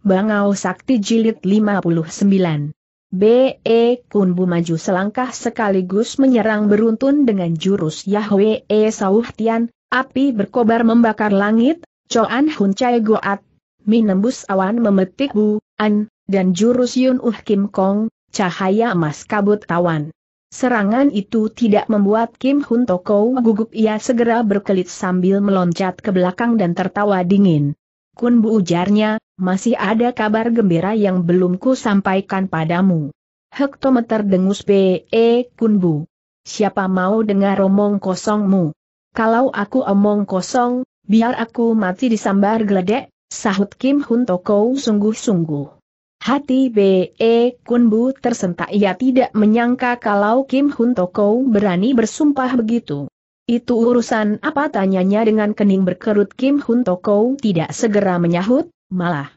Bangau Sakti Jilid 59. B.E. Kunbu maju selangkah sekaligus menyerang beruntun dengan jurus Yahweh E. Sauhtian, api berkobar membakar langit, Choan Hun Chai Goat, minembus awan memetik Bu, An, dan jurus Yun Uh Kim Kong, cahaya emas kabut tawan. Serangan itu tidak membuat Kim Hun Toko gugup ia segera berkelit sambil meloncat ke belakang dan tertawa dingin. Kun ujarnya, masih ada kabar gembira yang belum ku sampaikan padamu. Hektometer dengus P.E. Kunbu. Siapa mau dengar omong kosongmu? Kalau aku omong kosong, biar aku mati disambar geledek, sahut Kim Hun Toko sungguh-sungguh. Hati B.E. E, Kunbu tersentak ia tidak menyangka kalau Kim Hun Toko berani bersumpah begitu. Itu urusan apa tanyanya dengan kening berkerut Kim Hun Toko tidak segera menyahut, malah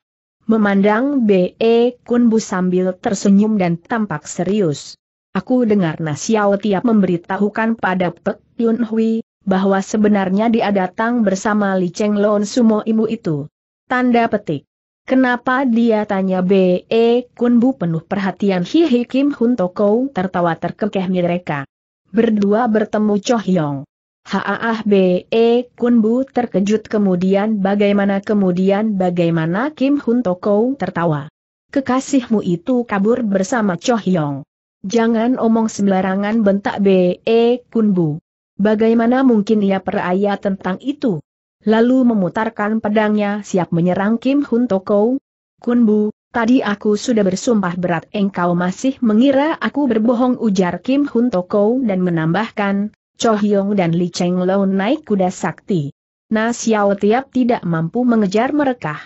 memandang B.E. Kunbu sambil tersenyum dan tampak serius. Aku dengar Nasiao tiap memberitahukan pada Pek Yun Hui, bahwa sebenarnya dia datang bersama Li Cheng Lon Sumo Imu itu. Tanda petik. Kenapa dia tanya B.E. Kunbu penuh perhatian Hihi Kim Hun Toko tertawa terkekeh mereka. Berdua bertemu Cho Hyong. Haah Be Kunbu terkejut kemudian bagaimana kemudian bagaimana Kim Hun Toko tertawa. Kekasihmu itu kabur bersama Cho Hyong. Jangan omong sembarangan bentak Be Kunbu. Bagaimana mungkin ia peraya tentang itu? Lalu memutarkan pedangnya siap menyerang Kim Hun Toko. Kunbu, tadi aku sudah bersumpah berat engkau masih mengira aku berbohong ujar Kim Hun Toko dan menambahkan, Cho Hyong dan Li Cheng naik kuda sakti. Na Xiao Tiap tidak mampu mengejar mereka.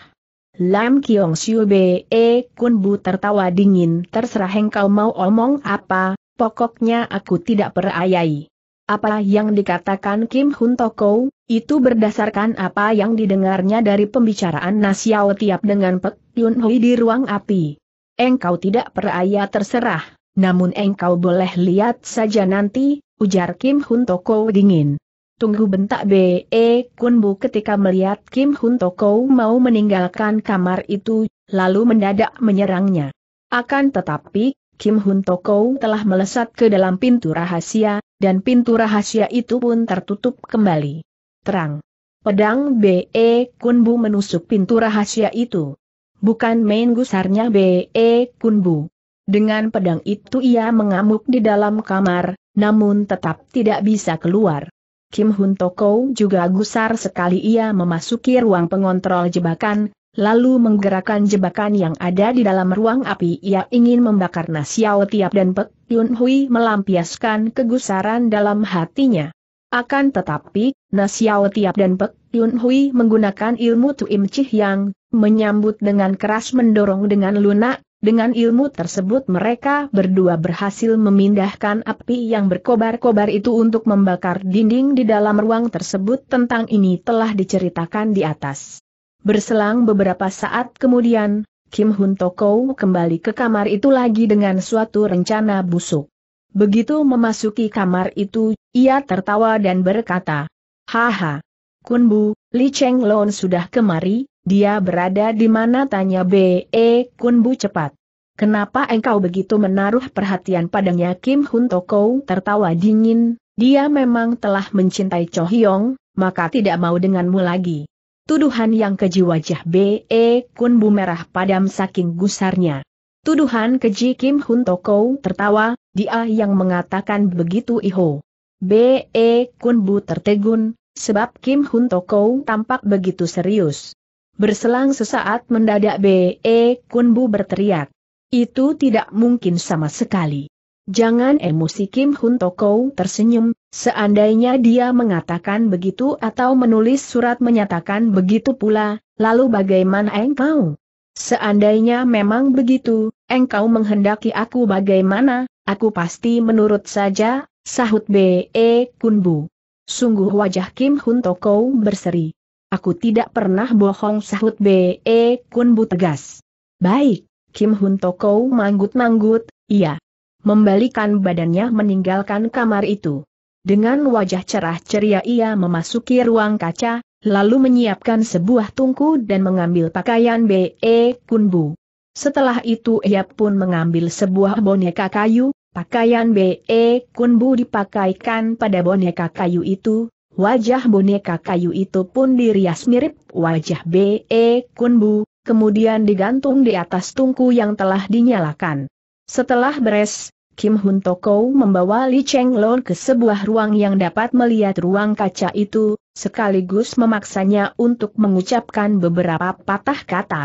Lam Kiong Siu Be e Kun Bu tertawa dingin terserah engkau mau omong apa, pokoknya aku tidak perayai. Apa yang dikatakan Kim Hun Toko, itu berdasarkan apa yang didengarnya dari pembicaraan Na Tiap dengan Pek Yun Hui di ruang api. Engkau tidak peraya terserah, namun engkau boleh lihat saja nanti, ujar Kim Hun Toko dingin. Tunggu bentak B.E. E. Kunbu ketika melihat Kim Hun Toko mau meninggalkan kamar itu, lalu mendadak menyerangnya. Akan tetapi, Kim Hun Toko telah melesat ke dalam pintu rahasia, dan pintu rahasia itu pun tertutup kembali. Terang. Pedang B.E. E. Kunbu menusuk pintu rahasia itu. Bukan main gusarnya B.E. E. Kunbu. Dengan pedang itu ia mengamuk di dalam kamar, namun tetap tidak bisa keluar. Kim Hun Toko juga gusar sekali ia memasuki ruang pengontrol jebakan, lalu menggerakkan jebakan yang ada di dalam ruang api ia ingin membakar Nasiao Tiap dan Pek Yun Hui melampiaskan kegusaran dalam hatinya. Akan tetapi, Nasiao Tiap dan Pek Yun Hui menggunakan ilmu Tuim Chih Yang, menyambut dengan keras mendorong dengan lunak, dengan ilmu tersebut mereka berdua berhasil memindahkan api yang berkobar-kobar itu untuk membakar dinding di dalam ruang tersebut tentang ini telah diceritakan di atas. Berselang beberapa saat kemudian, Kim Hun Toko kembali ke kamar itu lagi dengan suatu rencana busuk. Begitu memasuki kamar itu, ia tertawa dan berkata, Haha, Kun Bu, Li Cheng Lon sudah kemari, dia berada di mana tanya B.E. Kunbu cepat. Kenapa engkau begitu menaruh perhatian padanya Kim Hun Toko tertawa dingin, dia memang telah mencintai Cho Hyong, maka tidak mau denganmu lagi. Tuduhan yang keji wajah B.E. Kunbu merah padam saking gusarnya. Tuduhan keji Kim Hun Toko tertawa, dia yang mengatakan begitu Iho. B.E. Kunbu tertegun, sebab Kim Hun Toko tampak begitu serius. Berselang sesaat mendadak B.E. Kunbu berteriak. Itu tidak mungkin sama sekali. Jangan emosi Kim Hun Toko tersenyum, seandainya dia mengatakan begitu atau menulis surat menyatakan begitu pula, lalu bagaimana engkau? Seandainya memang begitu, engkau menghendaki aku bagaimana, aku pasti menurut saja, sahut B.E. Kunbu. Sungguh wajah Kim Hun Toko berseri. Aku tidak pernah bohong sahut B.E. bu tegas. Baik, Kim Hun Toko manggut-manggut, iya. Membalikan badannya meninggalkan kamar itu. Dengan wajah cerah ceria ia memasuki ruang kaca, lalu menyiapkan sebuah tungku dan mengambil pakaian B.E. bu. Setelah itu ia pun mengambil sebuah boneka kayu, pakaian B.E. bu dipakaikan pada boneka kayu itu, Wajah boneka kayu itu pun dirias mirip wajah B.E. Kunbu, kemudian digantung di atas tungku yang telah dinyalakan. Setelah beres, Kim Hun Toko membawa Li Cheng Lon ke sebuah ruang yang dapat melihat ruang kaca itu, sekaligus memaksanya untuk mengucapkan beberapa patah kata.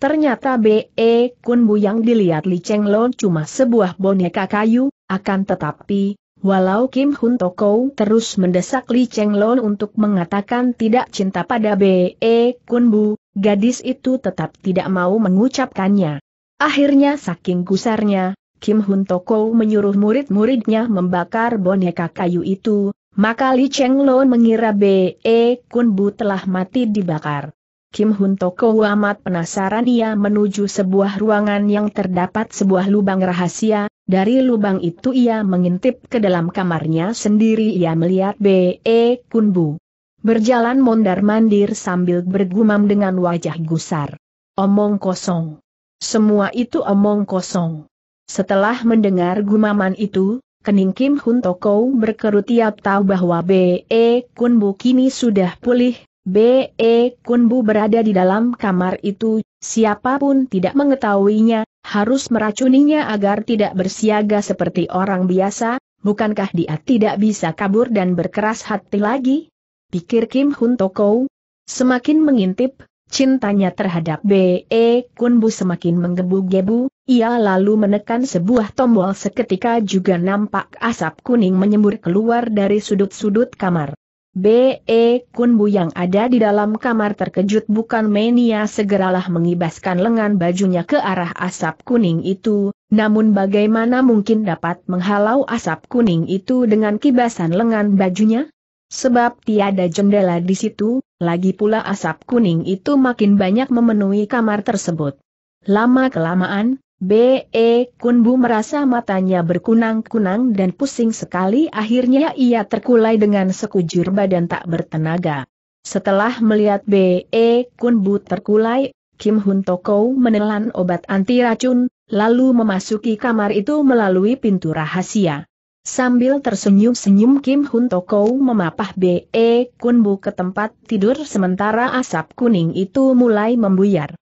Ternyata B.E. Kunbu yang dilihat Li Cheng Lon cuma sebuah boneka kayu, akan tetapi, Walau Kim Hun Toko terus mendesak Li Cheng Lon untuk mengatakan tidak cinta pada B.E. Kun Bu, gadis itu tetap tidak mau mengucapkannya. Akhirnya saking gusarnya, Kim Hun Toko menyuruh murid-muridnya membakar boneka kayu itu, maka Li Cheng Lon mengira B.E. Kun Bu telah mati dibakar. Kim Hun Toko amat penasaran ia menuju sebuah ruangan yang terdapat sebuah lubang rahasia, dari lubang itu ia mengintip ke dalam kamarnya sendiri ia melihat B.E. Kunbu. Berjalan mondar-mandir sambil bergumam dengan wajah gusar. Omong kosong. Semua itu omong kosong. Setelah mendengar gumaman itu, kening Kim Hun Toko berkerut tiap tahu bahwa B.E. Kunbu kini sudah pulih, B.E. Kunbu berada di dalam kamar itu, siapapun tidak mengetahuinya, harus meracuninya agar tidak bersiaga seperti orang biasa, bukankah dia tidak bisa kabur dan berkeras hati lagi? Pikir Kim Hun Toko. Semakin mengintip, cintanya terhadap B.E. Kunbu semakin menggebu-gebu, ia lalu menekan sebuah tombol seketika juga nampak asap kuning menyembur keluar dari sudut-sudut kamar. B.E. Kun Bu yang ada di dalam kamar terkejut bukan mania segeralah mengibaskan lengan bajunya ke arah asap kuning itu, namun bagaimana mungkin dapat menghalau asap kuning itu dengan kibasan lengan bajunya? Sebab tiada jendela di situ, lagi pula asap kuning itu makin banyak memenuhi kamar tersebut. Lama kelamaan, B.E. Kunbu merasa matanya berkunang-kunang dan pusing sekali akhirnya ia terkulai dengan sekujur badan tak bertenaga. Setelah melihat B.E. Kunbu terkulai, Kim Hun Toko menelan obat anti racun, lalu memasuki kamar itu melalui pintu rahasia. Sambil tersenyum-senyum Kim Hun Toko memapah B.E. Kunbu ke tempat tidur sementara asap kuning itu mulai membuyar.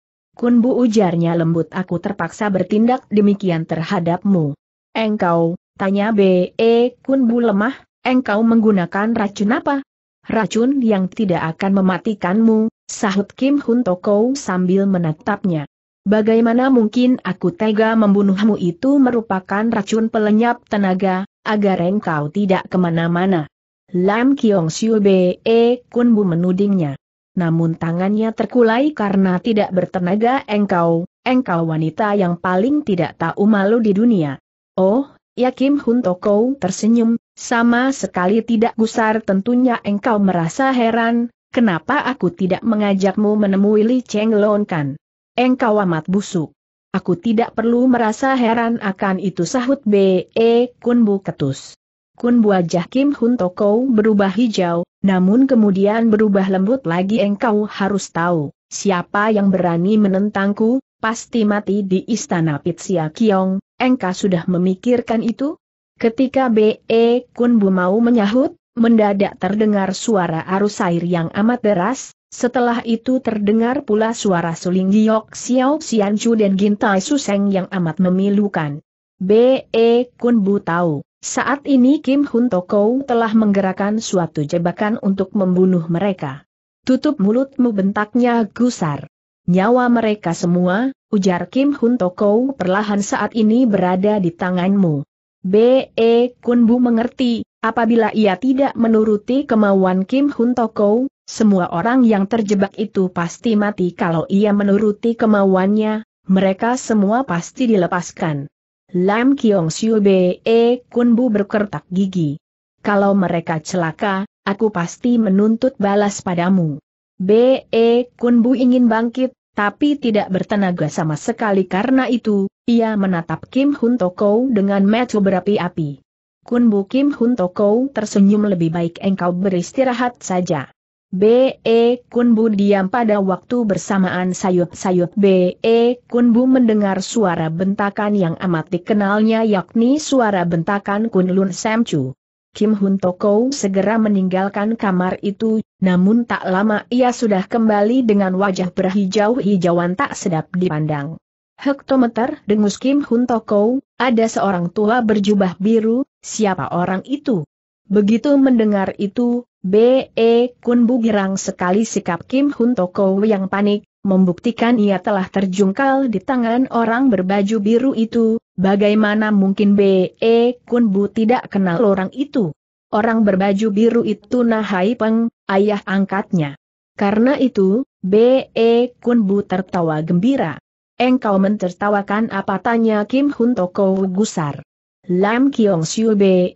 Kun Bu ujarnya lembut aku terpaksa bertindak demikian terhadapmu. Engkau, tanya B.E. Kun Bu lemah, engkau menggunakan racun apa? Racun yang tidak akan mematikanmu, sahut Kim Hun Toko sambil menatapnya. Bagaimana mungkin aku tega membunuhmu itu merupakan racun pelenyap tenaga, agar engkau tidak kemana-mana. Lam Kiong Siu B.E. Kun Bu menudingnya namun tangannya terkulai karena tidak bertenaga engkau, engkau wanita yang paling tidak tahu malu di dunia. Oh, ya Kim Hun Toko tersenyum, sama sekali tidak gusar tentunya engkau merasa heran, kenapa aku tidak mengajakmu menemui Li Cheng Lon Kan. Engkau amat busuk. Aku tidak perlu merasa heran akan itu sahut B.E. E Kunbu Ketus. Kun wajah Kim Hun Toko berubah hijau, namun kemudian berubah lembut lagi engkau harus tahu, siapa yang berani menentangku, pasti mati di istana Pitsia Kiong, engkau sudah memikirkan itu? Ketika B.E. Kunbu mau menyahut, mendadak terdengar suara arus air yang amat deras, setelah itu terdengar pula suara suling giok Xiao Xianchu dan Gintai Suseng yang amat memilukan. B.E. Kun Bu tahu, saat ini Kim Hun Toko telah menggerakkan suatu jebakan untuk membunuh mereka. Tutup mulutmu bentaknya gusar. Nyawa mereka semua, ujar Kim Hun Toko perlahan saat ini berada di tanganmu. B.E. Kun Bu mengerti, apabila ia tidak menuruti kemauan Kim Hun Toko, semua orang yang terjebak itu pasti mati kalau ia menuruti kemauannya, mereka semua pasti dilepaskan. Lam Kiong Siu Be e, Kun Bu berkertak gigi. Kalau mereka celaka, aku pasti menuntut balas padamu. Be Kun Bu ingin bangkit, tapi tidak bertenaga sama sekali karena itu, ia menatap Kim Hun Toko dengan mata berapi-api. Kun Bu Kim Hun Toko tersenyum lebih baik engkau beristirahat saja. B.E. Kunbu diam pada waktu bersamaan sayut sayut. B.E. Kunbu mendengar suara bentakan yang amat dikenalnya yakni suara bentakan Kunlun Samchu. Kim Hun Toko segera meninggalkan kamar itu, namun tak lama ia sudah kembali dengan wajah berhijau-hijauan tak sedap dipandang. Hektometer dengus Kim Hun Toko, ada seorang tua berjubah biru, siapa orang itu? Begitu mendengar itu, B.E. Kun Bugirang sekali sikap Kim Hun Toko yang panik, membuktikan ia telah terjungkal di tangan orang berbaju biru itu, bagaimana mungkin B.E. Kun Bu tidak kenal orang itu. Orang berbaju biru itu Nahai Peng, ayah angkatnya. Karena itu, B.E. Kun Bu tertawa gembira. Engkau mentertawakan apa tanya Kim Hun Toko gusar. Lam Kiong Siu Be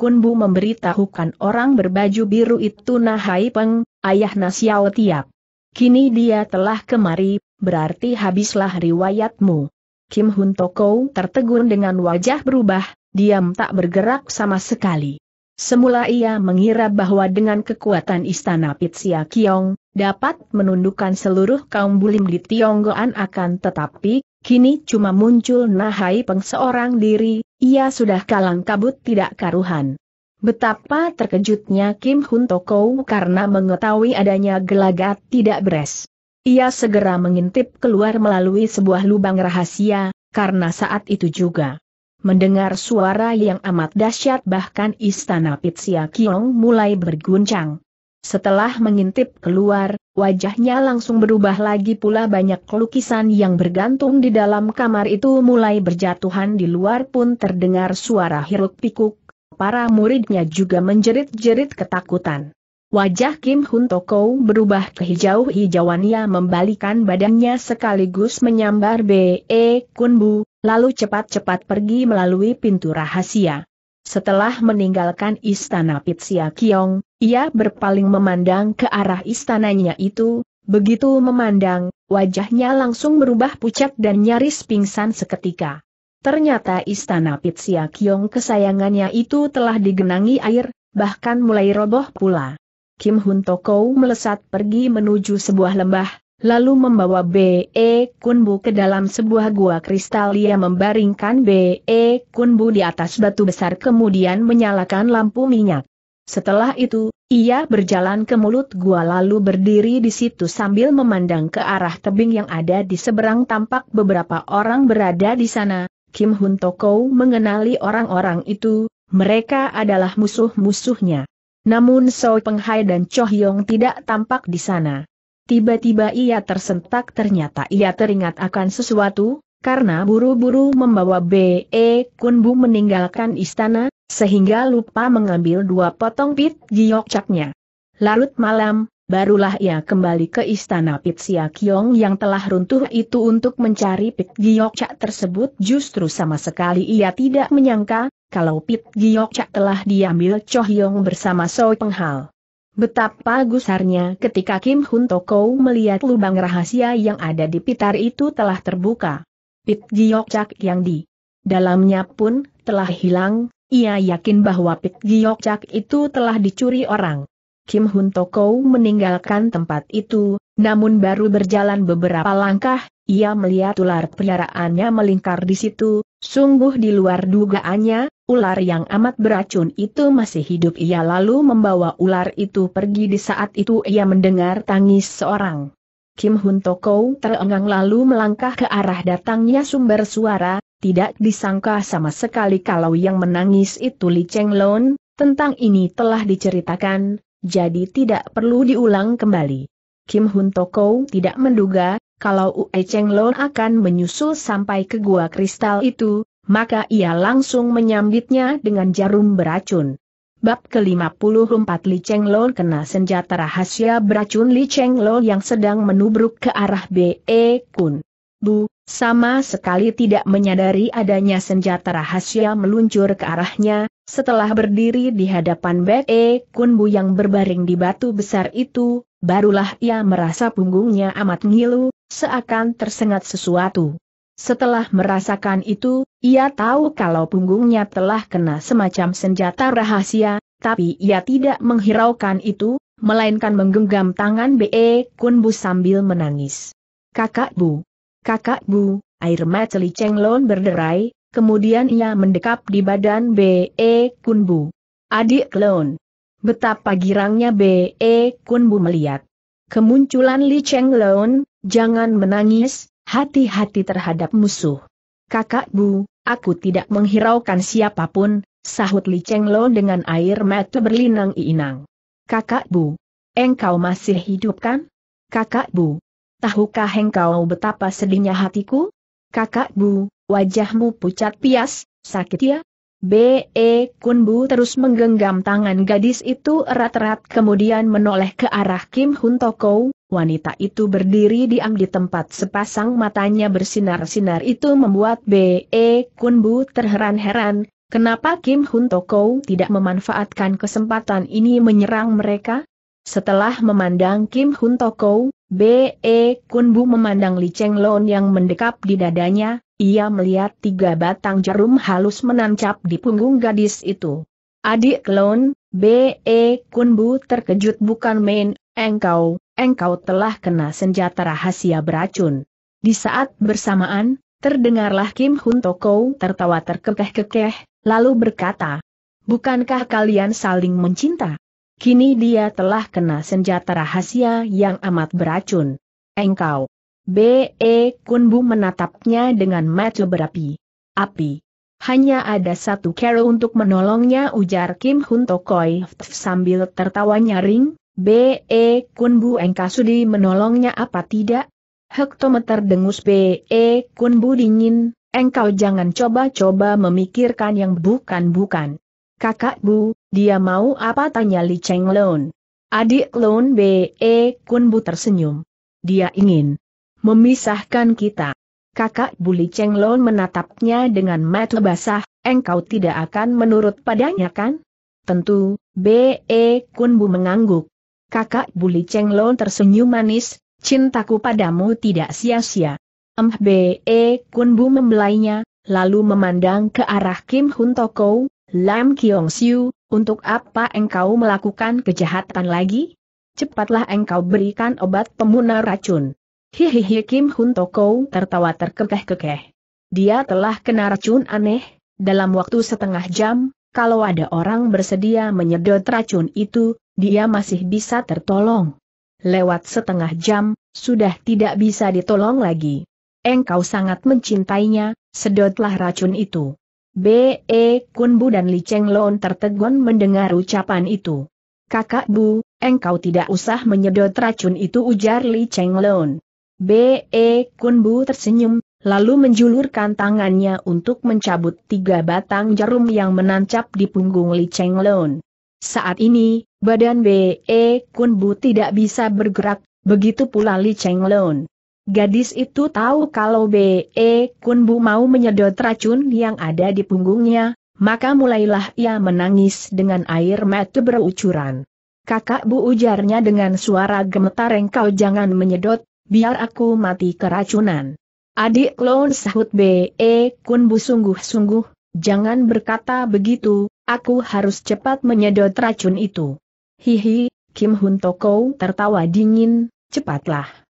Kun Bu memberitahukan orang berbaju biru itu Nah Hai Peng, ayah Nasiao Tiap. Kini dia telah kemari, berarti habislah riwayatmu. Kim Hun Toko tertegun dengan wajah berubah, diam tak bergerak sama sekali. Semula ia mengira bahwa dengan kekuatan istana Pitsia Kiong, dapat menundukkan seluruh kaum bulim di Tionggoan akan tetapi, Kini cuma muncul Nahai Peng seorang diri, ia sudah kalang kabut tidak karuhan. Betapa terkejutnya Kim Hun Toko karena mengetahui adanya gelagat tidak beres. Ia segera mengintip keluar melalui sebuah lubang rahasia, karena saat itu juga. Mendengar suara yang amat dahsyat bahkan istana Pitsia Kiong mulai berguncang. Setelah mengintip keluar, wajahnya langsung berubah lagi pula banyak lukisan yang bergantung di dalam kamar itu mulai berjatuhan di luar pun terdengar suara hiruk pikuk, para muridnya juga menjerit-jerit ketakutan. Wajah Kim Hun Toko berubah ke hijau-hijauan ia membalikan badannya sekaligus menyambar B.E. Bu, lalu cepat-cepat pergi melalui pintu rahasia. Setelah meninggalkan istana Pitsia Kiong, ia berpaling memandang ke arah istananya itu, begitu memandang, wajahnya langsung berubah pucat dan nyaris pingsan seketika. Ternyata istana Pitsia Kiong kesayangannya itu telah digenangi air, bahkan mulai roboh pula. Kim Hun Tokou melesat pergi menuju sebuah lembah, lalu membawa B.E. Kunbu ke dalam sebuah gua kristal. Ia membaringkan B.E. Kunbu di atas batu besar kemudian menyalakan lampu minyak. Setelah itu, ia berjalan ke mulut gua lalu berdiri di situ sambil memandang ke arah tebing yang ada di seberang tampak beberapa orang berada di sana. Kim Hun Toko mengenali orang-orang itu, mereka adalah musuh-musuhnya. Namun Soi Penghai dan Cho Yong tidak tampak di sana. Tiba-tiba ia tersentak ternyata ia teringat akan sesuatu, karena buru-buru membawa B.E. Kunbu meninggalkan istana, sehingga lupa mengambil dua potong pit giokcaknya. Larut malam, barulah ia kembali ke istana Pit Siakyong yang telah runtuh itu untuk mencari Pit Giokcak tersebut justru sama sekali ia tidak menyangka, kalau Pit Giokcak telah diambil Cho Chohyong bersama Soi Penghal. Betapa gusarnya ketika Kim Hun Toko melihat lubang rahasia yang ada di pitar itu telah terbuka. Pit Giok Chak yang di dalamnya pun telah hilang, ia yakin bahwa Pit Giok Chak itu telah dicuri orang. Kim Hun Toko meninggalkan tempat itu, namun baru berjalan beberapa langkah, ia melihat ular peliharaannya melingkar di situ, sungguh di luar dugaannya, ular yang amat beracun itu masih hidup ia lalu membawa ular itu pergi di saat itu ia mendengar tangis seorang. Kim Hun Toko terengang lalu melangkah ke arah datangnya sumber suara, tidak disangka sama sekali kalau yang menangis itu Li Cheng Lon, tentang ini telah diceritakan, jadi tidak perlu diulang kembali. Kim Hun Toko tidak menduga, kalau Ue Cheng Lon akan menyusul sampai ke gua kristal itu, maka ia langsung menyambitnya dengan jarum beracun. Bab ke-54 Li Cheng Lo kena senjata rahasia beracun Li Cheng Lo yang sedang menubruk ke arah B.E. Kun. Bu, sama sekali tidak menyadari adanya senjata rahasia meluncur ke arahnya, setelah berdiri di hadapan B.E. Kun Bu yang berbaring di batu besar itu, barulah ia merasa punggungnya amat ngilu, seakan tersengat sesuatu. Setelah merasakan itu, ia tahu kalau punggungnya telah kena semacam senjata rahasia, tapi ia tidak menghiraukan itu, melainkan menggenggam tangan B.E. Kunbu sambil menangis. Kakak Bu, kakak Bu, air mata Li Chenglon berderai, kemudian ia mendekap di badan B.E. Kunbu. Adik Klon. Betapa girangnya B.E. Kunbu melihat. Kemunculan Li Chenglon, jangan menangis, hati-hati terhadap musuh. Kakak Bu, aku tidak menghiraukan siapapun, sahut Li Cheng Lo dengan air mata berlinang-inang. Kakak Bu, engkau masih hidup kan? Kakak Bu, tahukah engkau betapa sedihnya hatiku? Kakak Bu, wajahmu pucat pias, sakit ya? B.E. Kunbu terus menggenggam tangan gadis itu erat-erat kemudian menoleh ke arah Kim Hun Toko, wanita itu berdiri diam di tempat sepasang matanya bersinar-sinar itu membuat B.E. Kunbu terheran-heran, kenapa Kim Hun Toko tidak memanfaatkan kesempatan ini menyerang mereka? Setelah memandang Kim Hun Toko, B.E. Kun Bu memandang Li Cheng Lon yang mendekap di dadanya, ia melihat tiga batang jarum halus menancap di punggung gadis itu. Adik Lon, B.E. Kun Bu terkejut bukan main, engkau, engkau telah kena senjata rahasia beracun. Di saat bersamaan, terdengarlah Kim Hun Toko tertawa terkekeh-kekeh, lalu berkata, Bukankah kalian saling mencinta? Kini dia telah kena senjata rahasia yang amat beracun. Engkau. B.E. Kunbu menatapnya dengan mata berapi. Api. Hanya ada satu cara untuk menolongnya ujar Kim Hun Tokoi sambil tertawa nyaring, B.E. Kunbu engkau sudi menolongnya apa tidak? Hektometer dengus B.E. Kunbu dingin, engkau jangan coba-coba memikirkan yang bukan-bukan. Kakak Bu, dia mau apa tanya Li Cheng Lon. Adik Lon B.E. E, Kun Bu tersenyum. Dia ingin memisahkan kita. Kakak Bu Li Cheng Lon menatapnya dengan mata basah, engkau tidak akan menurut padanya kan? Tentu, B.E. E, Kun Bu mengangguk. Kakak Bu Li Cheng Lon tersenyum manis, cintaku padamu tidak sia-sia. M.B.E. E, Kun Bu membelainya, lalu memandang ke arah Kim Hun Toko, Lam Kiong Siu, untuk apa engkau melakukan kejahatan lagi? Cepatlah engkau berikan obat pemunah racun. Hihihi Kim Hun Toko tertawa terkekeh-kekeh. Dia telah kena racun aneh, dalam waktu setengah jam, kalau ada orang bersedia menyedot racun itu, dia masih bisa tertolong. Lewat setengah jam, sudah tidak bisa ditolong lagi. Engkau sangat mencintainya, sedotlah racun itu. B.E. Kunbu dan Li Cheng Lon tertegun mendengar ucapan itu. Kakak Bu, engkau tidak usah menyedot racun itu ujar Li Cheng Lon. B.E. Kunbu tersenyum, lalu menjulurkan tangannya untuk mencabut tiga batang jarum yang menancap di punggung Li Cheng Lon. Saat ini, badan B.E. Kunbu tidak bisa bergerak, begitu pula Li Cheng Lon. Gadis itu tahu kalau B.E. Kunbu mau menyedot racun yang ada di punggungnya, maka mulailah ia menangis dengan air mata berucuran. Kakak bu ujarnya dengan suara gemetar engkau jangan menyedot, biar aku mati keracunan. Adik klon sahut B.E. Kunbu sungguh-sungguh, jangan berkata begitu, aku harus cepat menyedot racun itu. Hihi, Kim Hun Toko tertawa dingin, cepatlah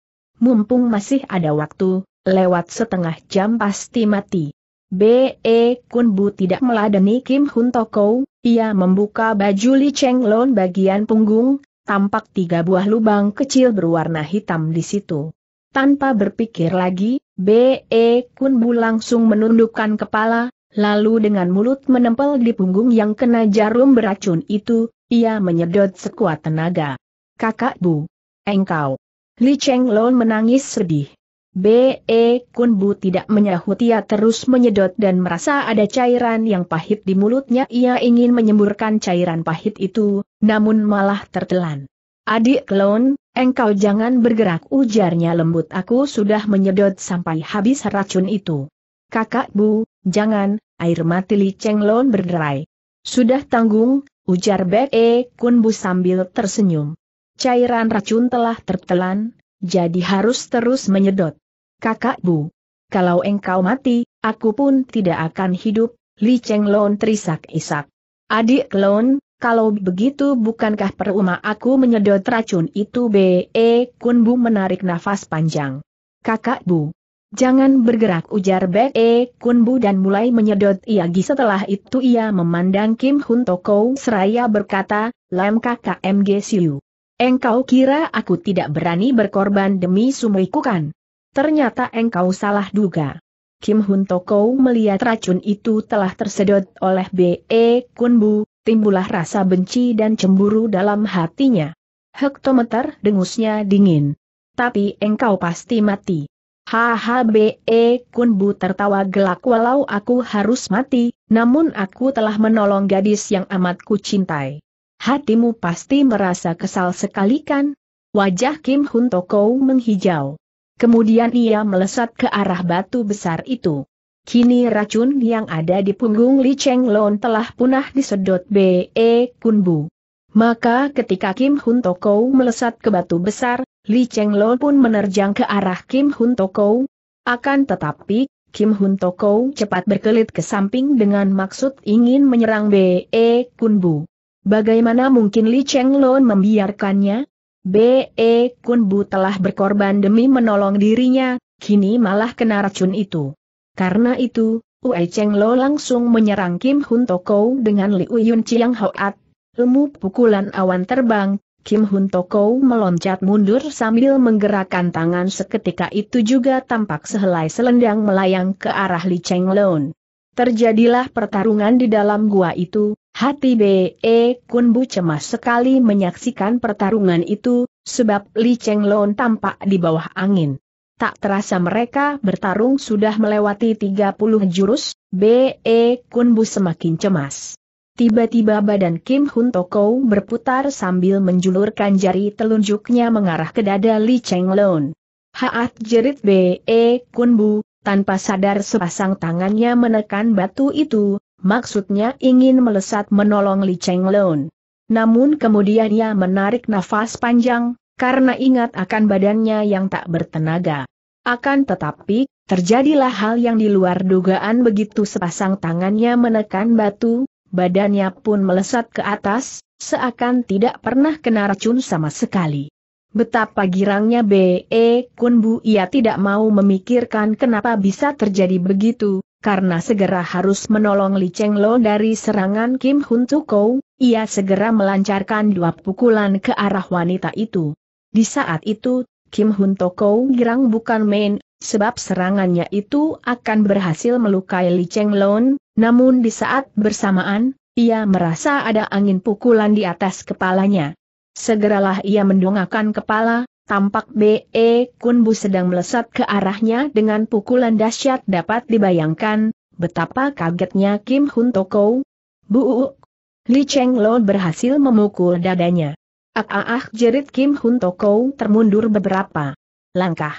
mumpung masih ada waktu, lewat setengah jam pasti mati. B.E. Kun Bu tidak meladeni Kim Hun Toko, ia membuka baju Li Cheng Lon bagian punggung, tampak tiga buah lubang kecil berwarna hitam di situ. Tanpa berpikir lagi, B.E. Kun Bu langsung menundukkan kepala, lalu dengan mulut menempel di punggung yang kena jarum beracun itu, ia menyedot sekuat tenaga. Kakak Bu, engkau, Li Cheng menangis sedih. B.E. E Kunbu tidak menyahut ia terus menyedot dan merasa ada cairan yang pahit di mulutnya ia ingin menyemburkan cairan pahit itu, namun malah tertelan. Adik klon, engkau jangan bergerak ujarnya lembut aku sudah menyedot sampai habis racun itu. Kakak Bu, jangan, air mati Li Cheng Lon berderai. Sudah tanggung, ujar B.E. E Kunbu sambil tersenyum. Cairan racun telah tertelan, jadi harus terus menyedot. Kakak Bu, kalau engkau mati, aku pun tidak akan hidup, Li Cheng Lon terisak-isak. Adik Lon, kalau begitu bukankah peruma aku menyedot racun itu B.E. Kun Bu menarik nafas panjang. Kakak Bu, jangan bergerak ujar B.E. Kun Bu dan mulai menyedot Iagi setelah itu ia memandang Kim Hun Toko seraya berkata, Lem kakak MG Siu. Engkau kira aku tidak berani berkorban demi sumriku kan? Ternyata engkau salah duga. Kim Hun Toko melihat racun itu telah tersedot oleh B.E. Kunbu, timbulah rasa benci dan cemburu dalam hatinya. Hektometer dengusnya dingin. Tapi engkau pasti mati. Haha B.E. Kunbu tertawa gelak walau aku harus mati, namun aku telah menolong gadis yang amat ku cintai. Hatimu pasti merasa kesal sekali kan? Wajah Kim Hun Toko menghijau. Kemudian ia melesat ke arah batu besar itu. Kini racun yang ada di punggung Li Cheng Lon telah punah disedot B.E. E Kunbu. Maka ketika Kim Hun Toko melesat ke batu besar, Li Cheng Lon pun menerjang ke arah Kim Hun Toko. Akan tetapi, Kim Hun Toko cepat berkelit ke samping dengan maksud ingin menyerang B.E. E Kunbu. Bagaimana mungkin Li Cheng Lon membiarkannya? B.E. Kun Bu telah berkorban demi menolong dirinya, kini malah kena racun itu. Karena itu, Ue Lo langsung menyerang Kim Hun Toko dengan Li Uyun Chiang Hoat. Ilmu pukulan awan terbang, Kim Hun Toko meloncat mundur sambil menggerakkan tangan seketika itu juga tampak sehelai selendang melayang ke arah Li Cheng Chenglon. Terjadilah pertarungan di dalam gua itu, Hati B.E. Kunbu cemas sekali menyaksikan pertarungan itu, sebab Li Cheng Lon tampak di bawah angin. Tak terasa mereka bertarung sudah melewati 30 jurus, B.E. Kunbu semakin cemas. Tiba-tiba badan Kim Hun Toko berputar sambil menjulurkan jari telunjuknya mengarah ke dada Li Cheng Lon. Haat jerit B.E. Kunbu, tanpa sadar sepasang tangannya menekan batu itu, maksudnya ingin melesat menolong Li Cheng Leon. Namun kemudian ia menarik nafas panjang, karena ingat akan badannya yang tak bertenaga. Akan tetapi, terjadilah hal yang di luar dugaan begitu sepasang tangannya menekan batu, badannya pun melesat ke atas, seakan tidak pernah kena racun sama sekali. Betapa girangnya B.E. Kunbu ia tidak mau memikirkan kenapa bisa terjadi begitu, karena segera harus menolong Li Cheng Lo dari serangan Kim Hun Tukou, ia segera melancarkan dua pukulan ke arah wanita itu. Di saat itu, Kim Hun Tukou girang bukan main, sebab serangannya itu akan berhasil melukai Li Cheng Lo, namun di saat bersamaan, ia merasa ada angin pukulan di atas kepalanya. Segeralah ia mendongakkan kepala, Tampak B.E. Kunbu sedang melesat ke arahnya dengan pukulan dahsyat dapat dibayangkan, betapa kagetnya Kim Hun Toko. Buuk! Li Cheng Lo berhasil memukul dadanya. Ah ah ah jerit Kim Hun Toko termundur beberapa langkah.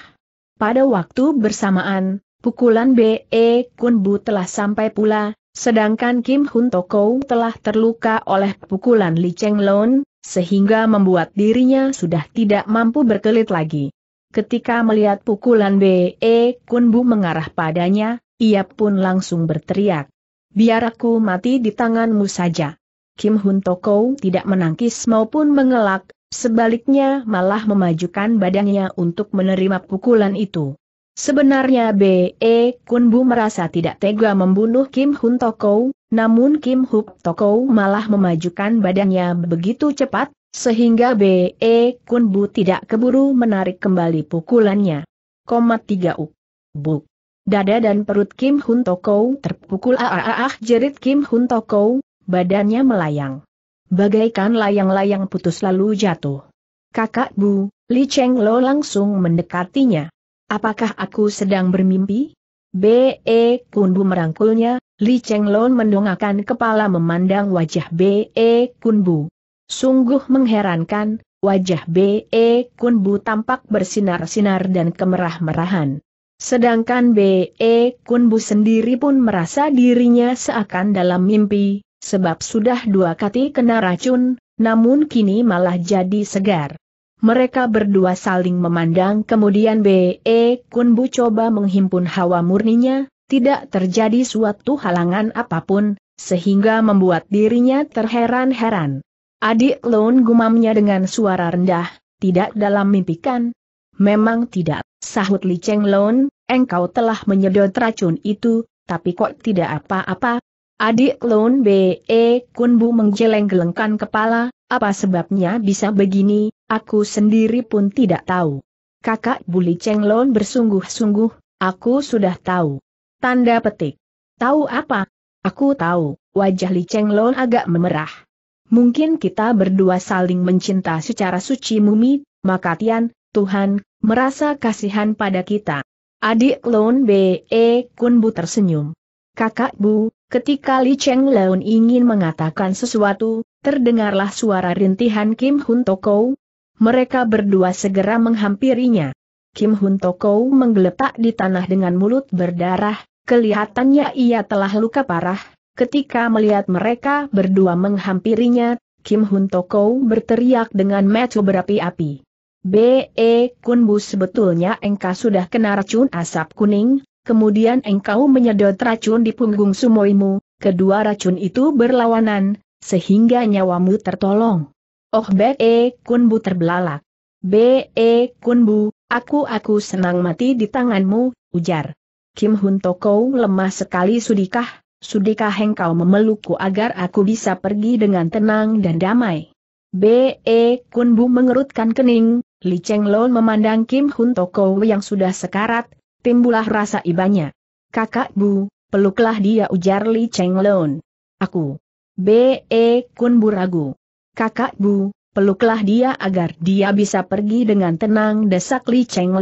Pada waktu bersamaan, pukulan B.E. Kunbu telah sampai pula, sedangkan Kim Hun Toko telah terluka oleh pukulan Li Cheng Lon, sehingga membuat dirinya sudah tidak mampu berkelit lagi. Ketika melihat pukulan B.E. Kunbu mengarah padanya, ia pun langsung berteriak. Biar aku mati di tanganmu saja. Kim Hun Toko tidak menangkis maupun mengelak, sebaliknya malah memajukan badannya untuk menerima pukulan itu. Sebenarnya B.E. Kun Bu merasa tidak tega membunuh Kim Hun Tokou, namun Kim Hup Tokou malah memajukan badannya begitu cepat, sehingga B.E. Kun Bu tidak keburu menarik kembali pukulannya. Koma 3 U. Buk. Dada dan perut Kim Hun Tokou terpukul ah jerit Kim Hun Tokou, badannya melayang. Bagaikan layang-layang putus lalu jatuh. Kakak Bu, Li Cheng Lo langsung mendekatinya. Apakah aku sedang bermimpi? B.E. Kunbu merangkulnya, Li Chenglon mendongakkan kepala memandang wajah B.E. Kunbu. Sungguh mengherankan, wajah B.E. Kunbu tampak bersinar-sinar dan kemerah-merahan. Sedangkan B.E. Kunbu sendiri pun merasa dirinya seakan dalam mimpi, sebab sudah dua kali kena racun, namun kini malah jadi segar. Mereka berdua saling memandang kemudian B.E. Kun Bu coba menghimpun hawa murninya, tidak terjadi suatu halangan apapun, sehingga membuat dirinya terheran-heran. Adik Lone gumamnya dengan suara rendah, tidak dalam mimpikan. Memang tidak, sahut Li Cheng Lone, engkau telah menyedot racun itu, tapi kok tidak apa-apa. Adik Lone B.E. Kun Bu menggeleng-gelengkan kepala, apa sebabnya bisa begini, aku sendiri pun tidak tahu. Kakak Buli Chenglon bersungguh-sungguh, aku sudah tahu. Tanda petik. Tahu apa? Aku tahu, wajah Li Chenglon agak memerah. Mungkin kita berdua saling mencinta secara suci mumi, maka Tian, Tuhan, merasa kasihan pada kita. Adik Lon B.E. Kun Bu tersenyum. Kakak Bu, ketika Li Cheng Leon ingin mengatakan sesuatu, terdengarlah suara rintihan Kim Hun Toko. Mereka berdua segera menghampirinya. Kim Hun Toko menggeletak di tanah dengan mulut berdarah, kelihatannya ia telah luka parah. Ketika melihat mereka berdua menghampirinya, Kim Hun Toko berteriak dengan mata berapi-api. B.E. Kunbu sebetulnya engkau sudah kena racun asap kuning, kemudian engkau menyedot racun di punggung sumoimu, kedua racun itu berlawanan, sehingga nyawamu tertolong. Oh B.E. E, kunbu terbelalak. B.E. E, kunbu, aku-aku senang mati di tanganmu, ujar. Kim Hun Toko lemah sekali sudikah, sudikah engkau memelukku agar aku bisa pergi dengan tenang dan damai. B.E. E, kunbu mengerutkan kening, Li Cheng Lon memandang Kim Hun Toko yang sudah sekarat, timbulah rasa ibanya. Kakak Bu, peluklah dia ujar Li Cheng Lon. Aku B.E. Kun Buragu. Kakak Bu, peluklah dia agar dia bisa pergi dengan tenang desak Li Cheng B.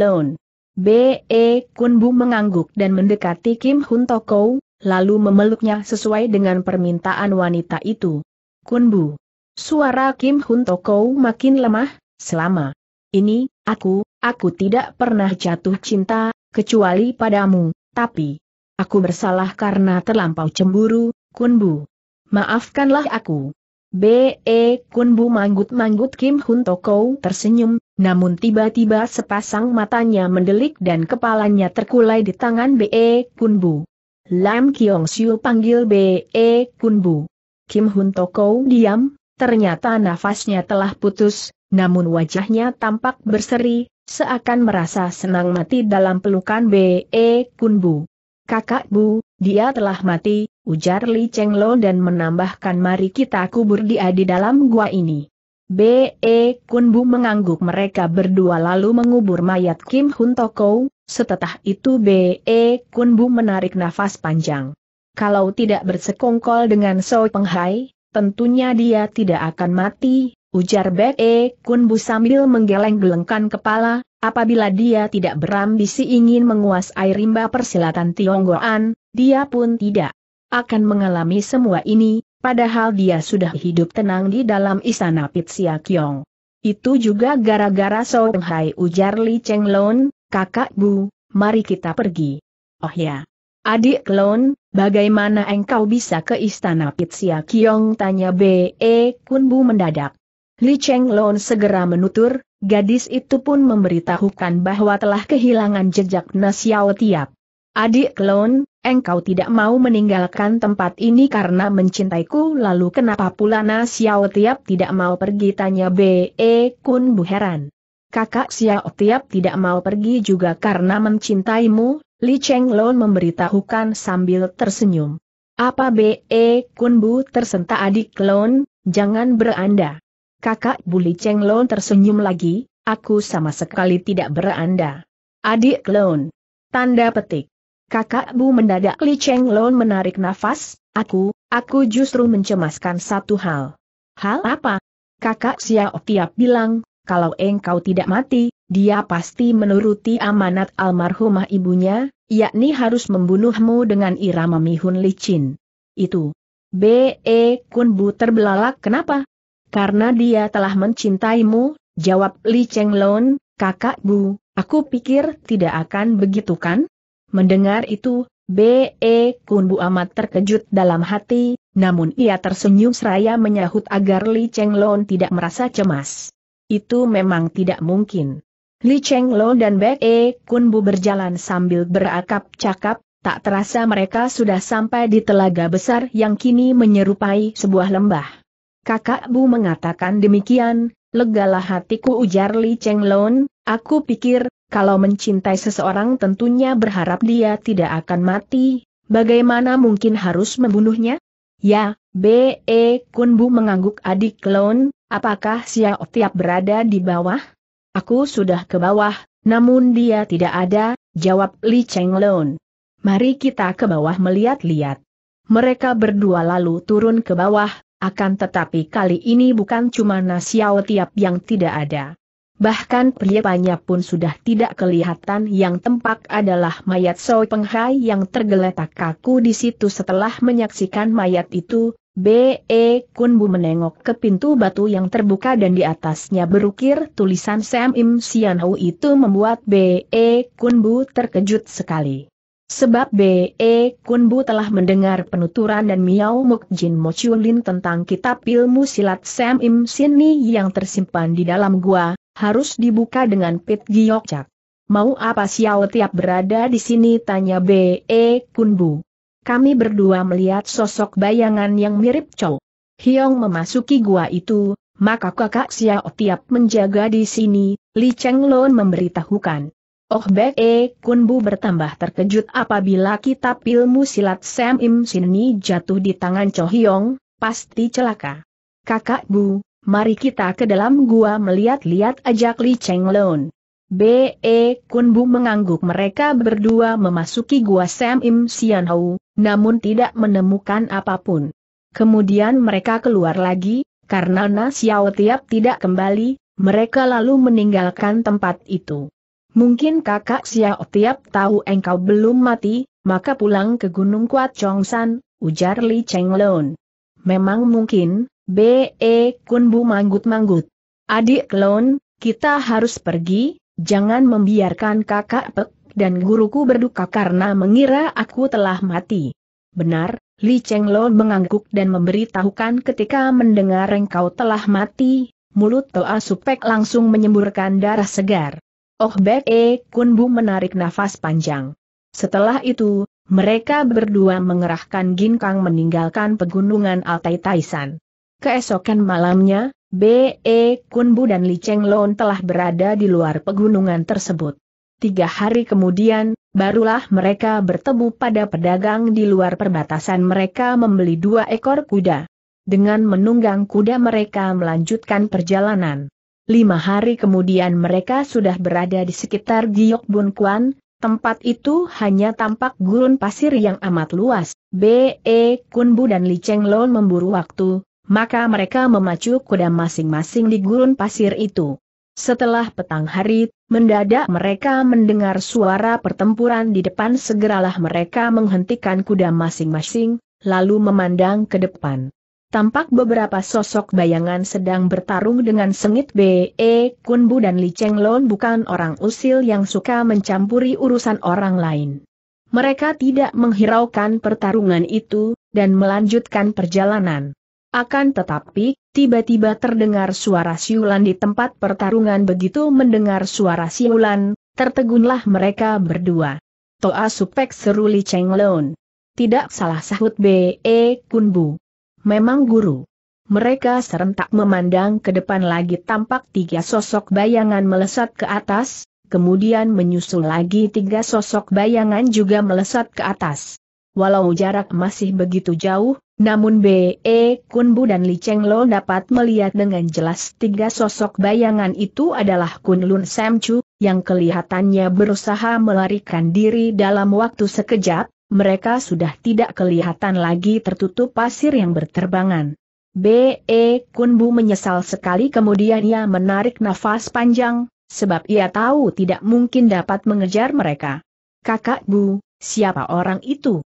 B.E. Kun Bu mengangguk dan mendekati Kim Hun Toko, lalu memeluknya sesuai dengan permintaan wanita itu. Kun Bu. Suara Kim Hun Toko makin lemah, selama ini, aku, aku tidak pernah jatuh cinta, kecuali padamu, tapi, aku bersalah karena terlampau cemburu, Kun Bu. Maafkanlah aku. B.E. Kunbu manggut-manggut Kim Hun Toko tersenyum, namun tiba-tiba sepasang matanya mendelik dan kepalanya terkulai di tangan B.E. Kunbu. Lam Kiong Siu panggil B.E. Kunbu. Kim Hun Toko diam, ternyata nafasnya telah putus, namun wajahnya tampak berseri, seakan merasa senang mati dalam pelukan B.E. Kunbu. Kakak Bu, dia telah mati, ujar Li Cheng Lo dan menambahkan mari kita kubur dia ah, di dalam gua ini. B.E. Kun Bu mengangguk mereka berdua lalu mengubur mayat Kim Hun Toko, Setelah itu B.E. Kun Bu menarik nafas panjang. Kalau tidak bersekongkol dengan Soi Penghai, tentunya dia tidak akan mati, ujar B.E. Kun Bu sambil menggeleng-gelengkan kepala, apabila dia tidak berambisi ingin menguasai rimba persilatan Tionggoan, dia pun tidak akan mengalami semua ini, padahal dia sudah hidup tenang di dalam istana Pitsia Kiong. Itu juga gara-gara Song Hai ujar Li Cheng Lon, kakak bu, mari kita pergi. Oh ya. Adik Lon, bagaimana engkau bisa ke istana Pitsia Kiong tanya B.E. Kun Bu mendadak. Li Cheng Lon segera menutur, gadis itu pun memberitahukan bahwa telah kehilangan jejak Nasiao Tiap. Adik Klon, engkau tidak mau meninggalkan tempat ini karena mencintaiku lalu kenapa pula Na Xiao Tiap tidak mau pergi tanya B.E. Kun Bu heran. Kakak Xiao Tiap tidak mau pergi juga karena mencintaimu, Li Cheng Lon memberitahukan sambil tersenyum. Apa B.E. Kun Bu tersentak adik Klon, jangan beranda. Kakak Bu Li Cheng Lon tersenyum lagi, aku sama sekali tidak beranda. Adik Klon. Tanda petik. Kakak Bu mendadak Li Cheng Lon menarik nafas, aku, aku justru mencemaskan satu hal. Hal apa? Kakak Xiao Tiap bilang, kalau engkau tidak mati, dia pasti menuruti amanat almarhumah ibunya, yakni harus membunuhmu dengan irama mihun licin. Itu. B.E. Kun Bu terbelalak kenapa? Karena dia telah mencintaimu, jawab Li Cheng Lon, kakak Bu, aku pikir tidak akan begitu kan? Mendengar itu, B.E. Kunbu amat terkejut dalam hati, namun ia tersenyum seraya menyahut agar Li Cheng Lon tidak merasa cemas. Itu memang tidak mungkin. Li Cheng Lon dan B.E. Kunbu berjalan sambil berakap cakap, tak terasa mereka sudah sampai di telaga besar yang kini menyerupai sebuah lembah. Kakak Bu mengatakan demikian, legalah hatiku ujar Li Cheng Lon, aku pikir kalau mencintai seseorang tentunya berharap dia tidak akan mati, bagaimana mungkin harus membunuhnya? Ya, B.E. Kunbu mengangguk adik klon, apakah Xiao Tiap berada di bawah? Aku sudah ke bawah, namun dia tidak ada, jawab Li Cheng Lon. Mari kita ke bawah melihat-lihat. Mereka berdua lalu turun ke bawah, akan tetapi kali ini bukan cuma Nasiao Tiap yang tidak ada. Bahkan perliapannya pun sudah tidak kelihatan yang tempat adalah mayat Soi Penghai yang tergeletak kaku di situ setelah menyaksikan mayat itu, B.E. Kunbu menengok ke pintu batu yang terbuka dan di atasnya berukir tulisan Sam Im Sian Ho itu membuat B.E. Kunbu terkejut sekali. Sebab B.E. Kunbu telah mendengar penuturan dan Miao Muk Jin Mo Chulin tentang kitab ilmu silat Sam Im Sini yang tersimpan di dalam gua, harus dibuka dengan Pit Giokcak. Mau apa Xiao tiap berada di sini tanya B.E. Kunbu. Kami berdua melihat sosok bayangan yang mirip Chow. Hiong memasuki gua itu, maka kakak Xiao tiap menjaga di sini, Li Cheng Lon memberitahukan. Oh B.E. Kunbu bertambah terkejut apabila kitab ilmu silat Sam Im Sini jatuh di tangan Chou Hyong, pasti celaka. Kakak Bu, Mari kita ke dalam gua melihat-lihat ajak Li Cheng Lon. B.E. Kun Bu mengangguk mereka berdua memasuki gua Sam Im Sian Hau, namun tidak menemukan apapun. Kemudian mereka keluar lagi, karena Na Xiao Tiap tidak kembali, mereka lalu meninggalkan tempat itu. Mungkin kakak Xiao Tiap tahu engkau belum mati, maka pulang ke Gunung Kuat Chong San, ujar Li Cheng Lon. Memang mungkin, B.E. Kunbu manggut-manggut. Adik Klon, kita harus pergi, jangan membiarkan kakak Pek dan guruku berduka karena mengira aku telah mati. Benar, Li Cheng Lo mengangguk dan memberitahukan ketika mendengar engkau telah mati, mulut Toa Supek langsung menyemburkan darah segar. Oh Be E Kunbu menarik nafas panjang. Setelah itu, mereka berdua mengerahkan ginkang meninggalkan pegunungan Altai Taisan. Keesokan malamnya, B.E. Kunbu dan Li Cheng Lon telah berada di luar pegunungan tersebut. Tiga hari kemudian, barulah mereka bertemu pada pedagang di luar perbatasan mereka membeli dua ekor kuda. Dengan menunggang kuda mereka melanjutkan perjalanan. Lima hari kemudian mereka sudah berada di sekitar Giok Bun Kwan, tempat itu hanya tampak gurun pasir yang amat luas. B.E. Kunbu dan Li Cheng Lon memburu waktu, maka mereka memacu kuda masing-masing di gurun pasir itu. Setelah petang hari, mendadak mereka mendengar suara pertempuran di depan segeralah mereka menghentikan kuda masing-masing, lalu memandang ke depan. Tampak beberapa sosok bayangan sedang bertarung dengan sengit B.E. Kunbu dan Li Cheng Lon bukan orang usil yang suka mencampuri urusan orang lain. Mereka tidak menghiraukan pertarungan itu, dan melanjutkan perjalanan. Akan tetapi, tiba-tiba terdengar suara siulan di tempat pertarungan begitu mendengar suara siulan, tertegunlah mereka berdua. Toa supek seru Li Cheng Lon. Tidak salah sahut B.E. E Kunbu. Memang guru. Mereka serentak memandang ke depan lagi tampak tiga sosok bayangan melesat ke atas, kemudian menyusul lagi tiga sosok bayangan juga melesat ke atas. Walau jarak masih begitu jauh, namun B.E. E, Kunbu dan Li Cheng Lo dapat melihat dengan jelas tiga sosok bayangan itu adalah Kun Lun Sam Chu, yang kelihatannya berusaha melarikan diri dalam waktu sekejap, mereka sudah tidak kelihatan lagi tertutup pasir yang berterbangan. B.E. E, Kunbu menyesal sekali kemudian ia menarik nafas panjang, sebab ia tahu tidak mungkin dapat mengejar mereka. Kakak Bu, siapa orang itu?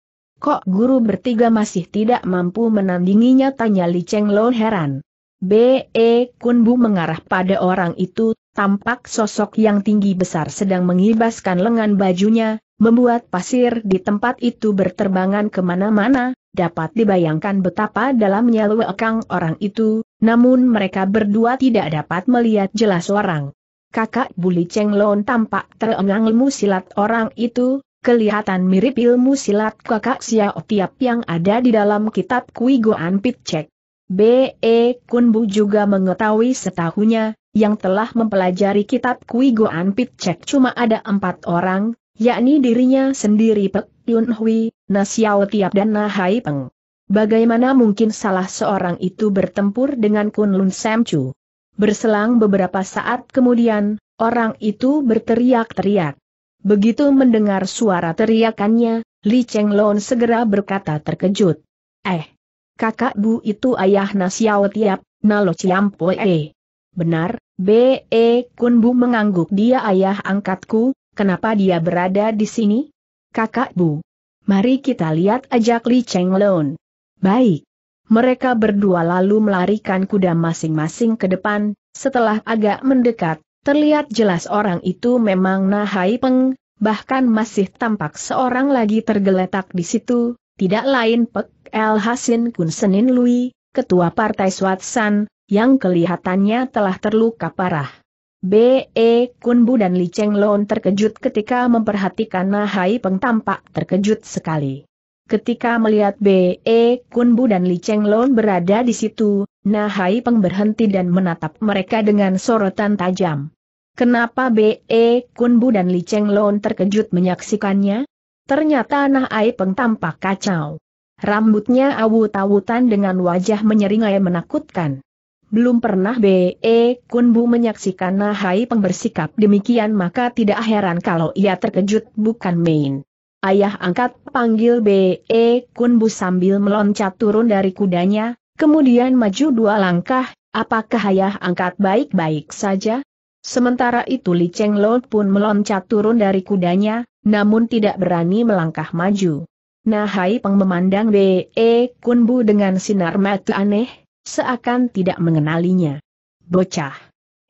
Kok guru bertiga masih tidak mampu menandinginya tanya Li Cheng Lo heran. B.E. Kun Bu mengarah pada orang itu, tampak sosok yang tinggi besar sedang mengibaskan lengan bajunya, membuat pasir di tempat itu berterbangan kemana-mana, dapat dibayangkan betapa dalamnya lewekang orang itu, namun mereka berdua tidak dapat melihat jelas orang. Kakak Buli Cheng Lon tampak terengang ilmu silat orang itu, kelihatan mirip ilmu silat kakak Xiao Tiap yang ada di dalam kitab Kui Goan Pitcek. B.E. Kunbu juga mengetahui setahunya, yang telah mempelajari kitab Kui Goan Pitcek cuma ada empat orang, yakni dirinya sendiri Pek Yun Hui, Xiao Tiap dan Nahai Peng. Bagaimana mungkin salah seorang itu bertempur dengan kun Kunlun Chu? Berselang beberapa saat kemudian, orang itu berteriak-teriak. Begitu mendengar suara teriakannya, Li Cheng Lon segera berkata terkejut. Eh, kakak Bu itu ayah Nasiao Tiap, Nalo Ciampoe. Benar, B.E. E Kun Bu mengangguk dia ayah angkatku, kenapa dia berada di sini? Kakak Bu. Mari kita lihat ajak Li Cheng Lon. Baik. Mereka berdua lalu melarikan kuda masing-masing ke depan, setelah agak mendekat, Terlihat jelas orang itu memang Nahai Peng, bahkan masih tampak seorang lagi tergeletak di situ, tidak lain Pek El Hasin Kun Senin Lui, ketua partai Swatsan, yang kelihatannya telah terluka parah. B.E. Kunbu dan Li Cheng Lon terkejut ketika memperhatikan Nahai Peng tampak terkejut sekali. Ketika melihat B.E. Kunbu dan Li Cheng Lon berada di situ, Nahai Peng berhenti dan menatap mereka dengan sorotan tajam. Kenapa B.E. Kunbu dan Li Cheng Lon terkejut menyaksikannya? Ternyata nah Ai peng tampak kacau. Rambutnya awut-awutan dengan wajah menyeringai menakutkan. Belum pernah B.E. Kunbu menyaksikan Nahai Peng bersikap demikian maka tidak heran kalau ia terkejut bukan main. Ayah angkat panggil B.E. Kunbu sambil meloncat turun dari kudanya, kemudian maju dua langkah, apakah ayah angkat baik-baik saja? Sementara itu Li Cheng Lo pun meloncat turun dari kudanya, namun tidak berani melangkah maju. Nah hai Peng memandang B.E. Kunbu dengan sinar mata aneh, seakan tidak mengenalinya. Bocah.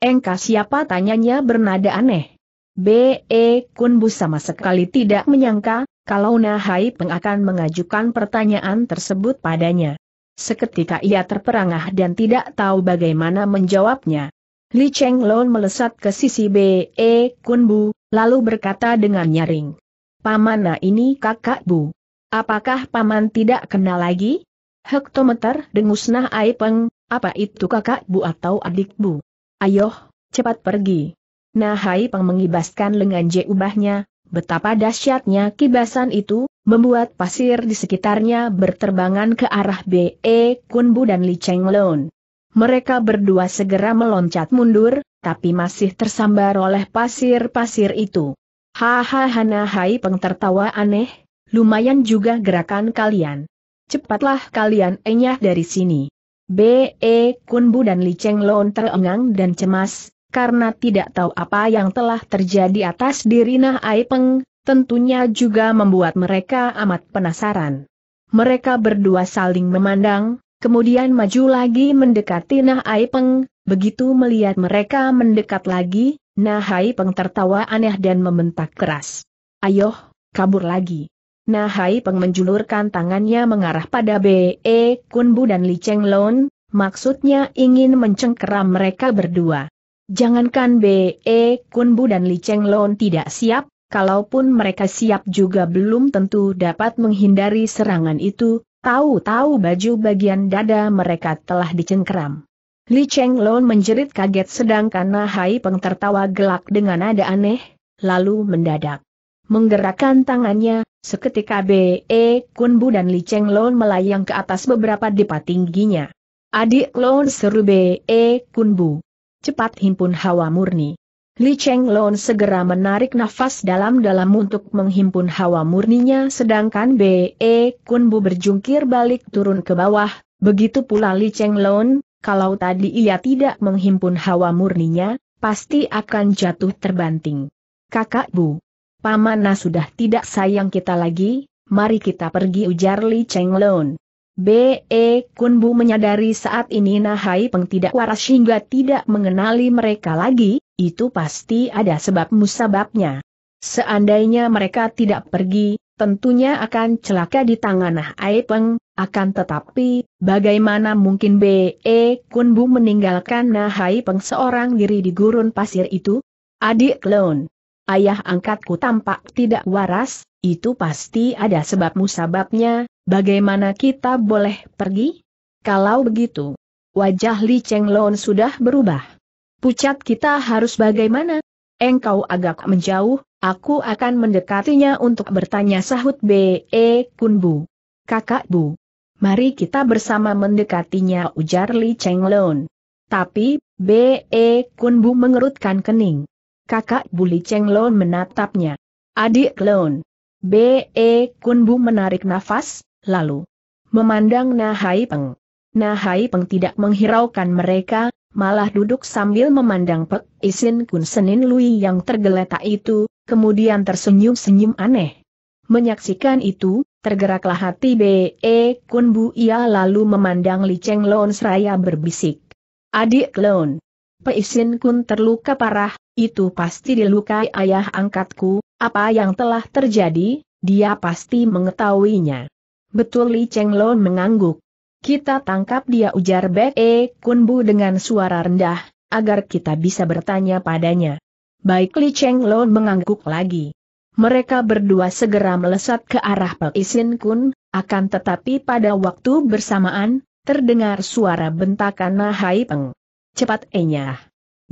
Engkau siapa tanyanya bernada aneh. B.E. Kunbu sama sekali tidak menyangka, kalau Nahai Peng akan mengajukan pertanyaan tersebut padanya. Seketika ia terperangah dan tidak tahu bagaimana menjawabnya. Li Cheng Lon melesat ke sisi B.E. Kun Bu, lalu berkata dengan nyaring. Pamana nah ini kakak Bu. Apakah paman tidak kenal lagi? Hektometer dengus dengusnah Aipeng, apa itu kakak Bu atau adik Bu? Ayoh, cepat pergi. Nah Aipeng mengibaskan lengan jeubahnya, betapa dahsyatnya kibasan itu, membuat pasir di sekitarnya berterbangan ke arah B.E. Kun Bu dan Li Cheng Lon. Mereka berdua segera meloncat mundur, tapi masih tersambar oleh pasir-pasir itu. Hahaha hai pengtertawa aneh, lumayan juga gerakan kalian. Cepatlah kalian enyah dari sini. B.E. Kunbu dan Li Cheng Lon terengang dan cemas, karena tidak tahu apa yang telah terjadi atas diri Nah Ai Peng, tentunya juga membuat mereka amat penasaran. Mereka berdua saling memandang, Kemudian maju lagi mendekati Nah Aipeng, Peng, begitu melihat mereka mendekat lagi, Nah Aipeng Peng tertawa aneh dan membentak keras. Ayoh, kabur lagi. Nah Hai Peng menjulurkan tangannya mengarah pada B.E. Kunbu dan Li Cheng Lon, maksudnya ingin mencengkeram mereka berdua. Jangankan B.E. Kunbu dan Li Cheng Lon tidak siap, kalaupun mereka siap juga belum tentu dapat menghindari serangan itu, Tahu-tahu baju bagian dada mereka telah dicengkeram. Li Cheng Lon menjerit kaget sedangkan Nahai Peng tertawa gelak dengan nada aneh, lalu mendadak. Menggerakkan tangannya, seketika B.E. E Kun Bu dan Li Cheng Lon melayang ke atas beberapa depa tingginya. Adik Lon seru B.E. E Kun Bu. Cepat himpun hawa murni. Li Cheng Lon segera menarik nafas dalam-dalam untuk menghimpun hawa murninya sedangkan B.E. Kun Bu berjungkir balik turun ke bawah, begitu pula Li Cheng Lon, kalau tadi ia tidak menghimpun hawa murninya, pasti akan jatuh terbanting. Kakak Bu, Pamana nah sudah tidak sayang kita lagi, mari kita pergi ujar Li Cheng Lon. B.E. Kunbu menyadari saat ini Nahai Peng tidak waras hingga tidak mengenali mereka lagi, itu pasti ada sebab musababnya. Seandainya mereka tidak pergi, tentunya akan celaka di tangan Nahai Peng, akan tetapi, bagaimana mungkin B.E. Kunbu meninggalkan Nahai Peng seorang diri di gurun pasir itu? Adik Klon, ayah angkatku tampak tidak waras, itu pasti ada sebab musababnya, Bagaimana kita boleh pergi? Kalau begitu, wajah Li Cheng Lon sudah berubah. Pucat kita harus bagaimana? Engkau agak menjauh, aku akan mendekatinya untuk bertanya sahut B.E. Kunbu. Kakak Bu. Mari kita bersama mendekatinya ujar Li Cheng Lon. Tapi, B.E. Kunbu mengerutkan kening. Kakak Bu Li Cheng Lon menatapnya. Adik Lon. B.E. Kunbu menarik nafas, lalu memandang Nahai Peng. Nahai Peng tidak menghiraukan mereka, malah duduk sambil memandang Pek Isin Kun Senin Lui yang tergeletak itu, kemudian tersenyum-senyum aneh. Menyaksikan itu, tergeraklah hati B.E. E Kun Bu Ia lalu memandang Li Cheng Lon seraya berbisik. Adik Lon. Isin Kun terluka parah, itu pasti dilukai ayah angkatku, apa yang telah terjadi, dia pasti mengetahuinya. Betul Li Cheng Lon mengangguk. Kita tangkap dia ujar BE Kun Kunbu dengan suara rendah, agar kita bisa bertanya padanya. Baik Li Cheng Lon mengangguk lagi. Mereka berdua segera melesat ke arah pelisin Isin Kun, akan tetapi pada waktu bersamaan, terdengar suara bentakan Nahai Peng. Cepat enyah. Eh,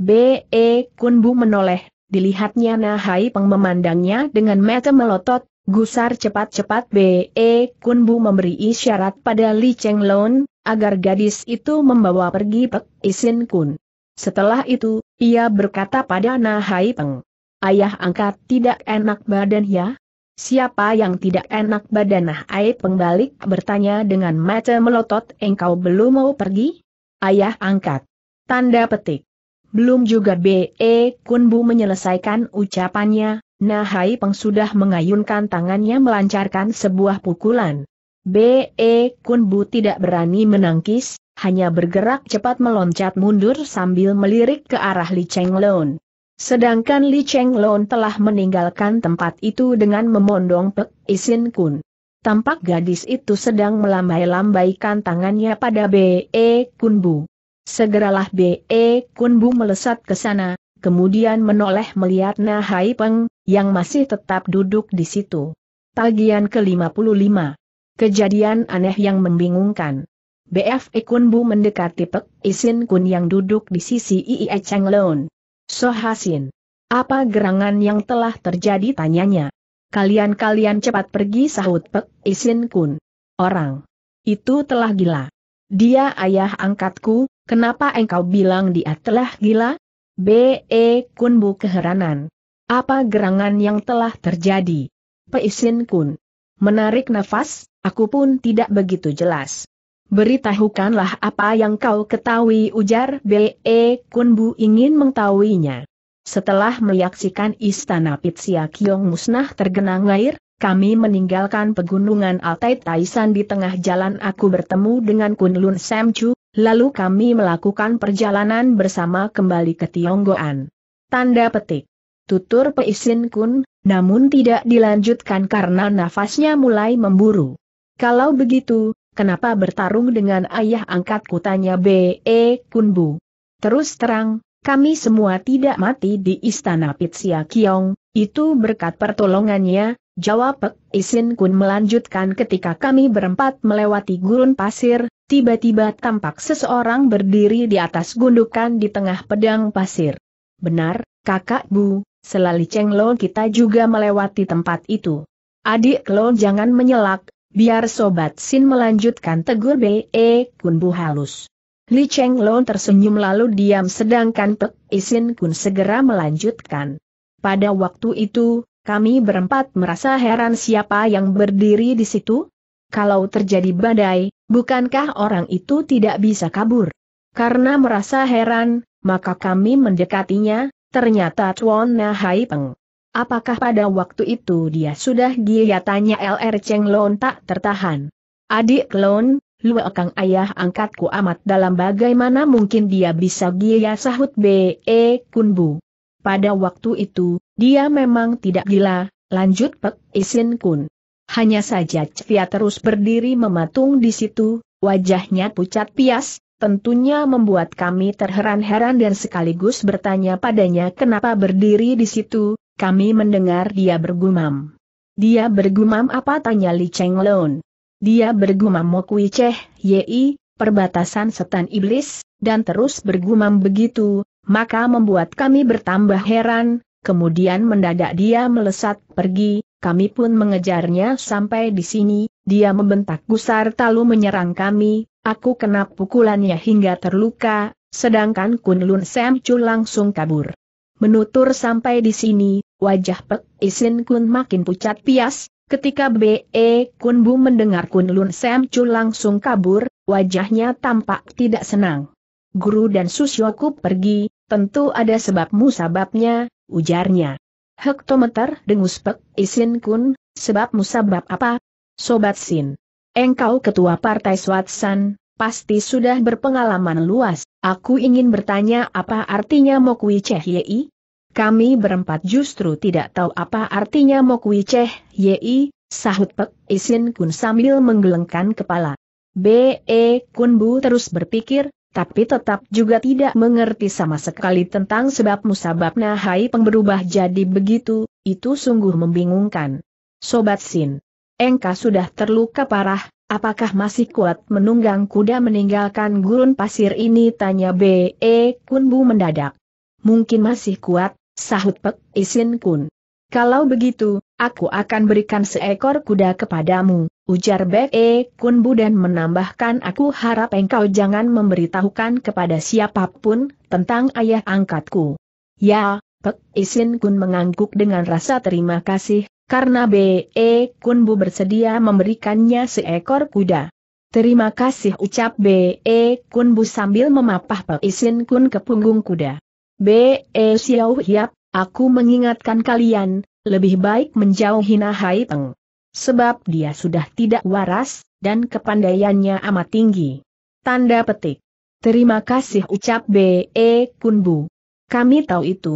B.E. Kunbu menoleh, dilihatnya Nahai Peng memandangnya dengan mata melotot, Gusar cepat-cepat B.E. Kunbu memberi isyarat pada Li Cheng Lon, agar gadis itu membawa pergi Pek Isin Kun. Setelah itu, ia berkata pada Na Hai Peng. Ayah angkat tidak enak badan ya? Siapa yang tidak enak badan Hai nah, Peng balik bertanya dengan mata melotot engkau belum mau pergi? Ayah angkat. Tanda petik. Belum juga B.E. Kunbu menyelesaikan ucapannya, Nah Hai Peng sudah mengayunkan tangannya melancarkan sebuah pukulan. B.E. Kun Bu tidak berani menangkis, hanya bergerak cepat meloncat mundur sambil melirik ke arah Li Cheng Lon. Sedangkan Li Cheng Lon telah meninggalkan tempat itu dengan memondong Pek Isin Kun. Tampak gadis itu sedang melambai-lambaikan tangannya pada B.E. Kun Bu. Segeralah B.E. Kun Bu melesat ke sana, kemudian menoleh melihat Nahai Peng, yang masih tetap duduk di situ. Tagian ke-55. Kejadian aneh yang membingungkan. BF e Kun Bu mendekati Pek Isin Kun yang duduk di sisi Iie Cheng So Sohasin. Apa gerangan yang telah terjadi tanyanya. Kalian-kalian cepat pergi sahut Pek Isin Kun. Orang. Itu telah gila. Dia ayah angkatku, kenapa engkau bilang dia telah gila? B.E. Kunbu keheranan. Apa gerangan yang telah terjadi? Peisin Kun. Menarik nafas, aku pun tidak begitu jelas. Beritahukanlah apa yang kau ketahui ujar B.E. Kunbu ingin mengetahuinya. Setelah menyaksikan istana Pitsia kiong musnah tergenang air, kami meninggalkan pegunungan Altai Taisan di tengah jalan aku bertemu dengan Kun Lun Sam Chu, Lalu kami melakukan perjalanan bersama kembali ke Tionggoan. Tanda petik. Tutur Peisin Kun, namun tidak dilanjutkan karena nafasnya mulai memburu. Kalau begitu, kenapa bertarung dengan ayah angkat kutanya B.E. Kunbu? Terus terang, kami semua tidak mati di istana Pitsia Kiong, itu berkat pertolongannya, Jawab Pek Isin Kun melanjutkan ketika kami berempat melewati gurun pasir, tiba-tiba tampak seseorang berdiri di atas gundukan di tengah pedang pasir. Benar, kakak Bu, selali Cheng Lo kita juga melewati tempat itu. Adik Lo jangan menyelak, biar Sobat Sin melanjutkan tegur B.E. Kun Bu halus. Li Cheng Lo tersenyum lalu diam sedangkan Pek Isin Kun segera melanjutkan. Pada waktu itu, kami berempat merasa heran siapa yang berdiri di situ? Kalau terjadi badai, bukankah orang itu tidak bisa kabur? Karena merasa heran, maka kami mendekatinya, ternyata Chuan Hai Peng. Apakah pada waktu itu dia sudah gila tanya LR Cheng Lon tak tertahan. Adik Lon, Lu akan ayah angkatku amat dalam bagaimana mungkin dia bisa gila sahut B.E. Kunbu. Pada waktu itu, dia memang tidak gila, lanjut Pek Isin Kun. Hanya saja Cvia terus berdiri mematung di situ, wajahnya pucat pias, tentunya membuat kami terheran-heran dan sekaligus bertanya padanya kenapa berdiri di situ, kami mendengar dia bergumam. Dia bergumam apa tanya Li Cheng Lon. Dia bergumam Kui Cheh, Yi, perbatasan setan iblis, dan terus bergumam begitu, maka membuat kami bertambah heran, kemudian mendadak dia melesat pergi, kami pun mengejarnya sampai di sini, dia membentak gusar talu menyerang kami, aku kena pukulannya hingga terluka, sedangkan Kunlun Semcu langsung kabur. Menutur sampai di sini, wajah Pek Isin Kun makin pucat pias, ketika B.E. Kun Bu mendengar Kunlun Lun Sam Chu langsung kabur, wajahnya tampak tidak senang. Guru dan Susyoku pergi, Tentu ada sebabmu sababnya, ujarnya. Hektometer dengus pek, isin kun, sebabmu sabab apa? Sobat Sin. Engkau ketua partai Swatsan, pasti sudah berpengalaman luas, aku ingin bertanya apa artinya Mokwi ceh Yei? Kami berempat justru tidak tahu apa artinya Mokwi ceh Yei, sahut Pek Isin Kun sambil menggelengkan kepala. B.E. E, kunbu terus berpikir, tapi tetap juga tidak mengerti sama sekali tentang sebab musabab Nahai pengberubah jadi begitu, itu sungguh membingungkan. Sobat Sin, Engka sudah terluka parah, apakah masih kuat menunggang kuda meninggalkan gurun pasir ini? Tanya B.E. Kunbu mendadak. Mungkin masih kuat, sahut Pek Isin Kun. Kalau begitu, aku akan berikan seekor kuda kepadamu, Ujar Be Kunbu dan menambahkan aku harap engkau jangan memberitahukan kepada siapapun tentang ayah angkatku. Ya, Pek Isin Kun mengangguk dengan rasa terima kasih, karena Be Kunbu bersedia memberikannya seekor kuda. Terima kasih ucap Be Kunbu sambil memapah Pek Isin Kun ke punggung kuda. Be Xiao Hiap, aku mengingatkan kalian, lebih baik menjauhi Nahai Teng sebab dia sudah tidak waras, dan kepandaiannya amat tinggi. Tanda petik. Terima kasih ucap B.E. Kunbu. Kami tahu itu.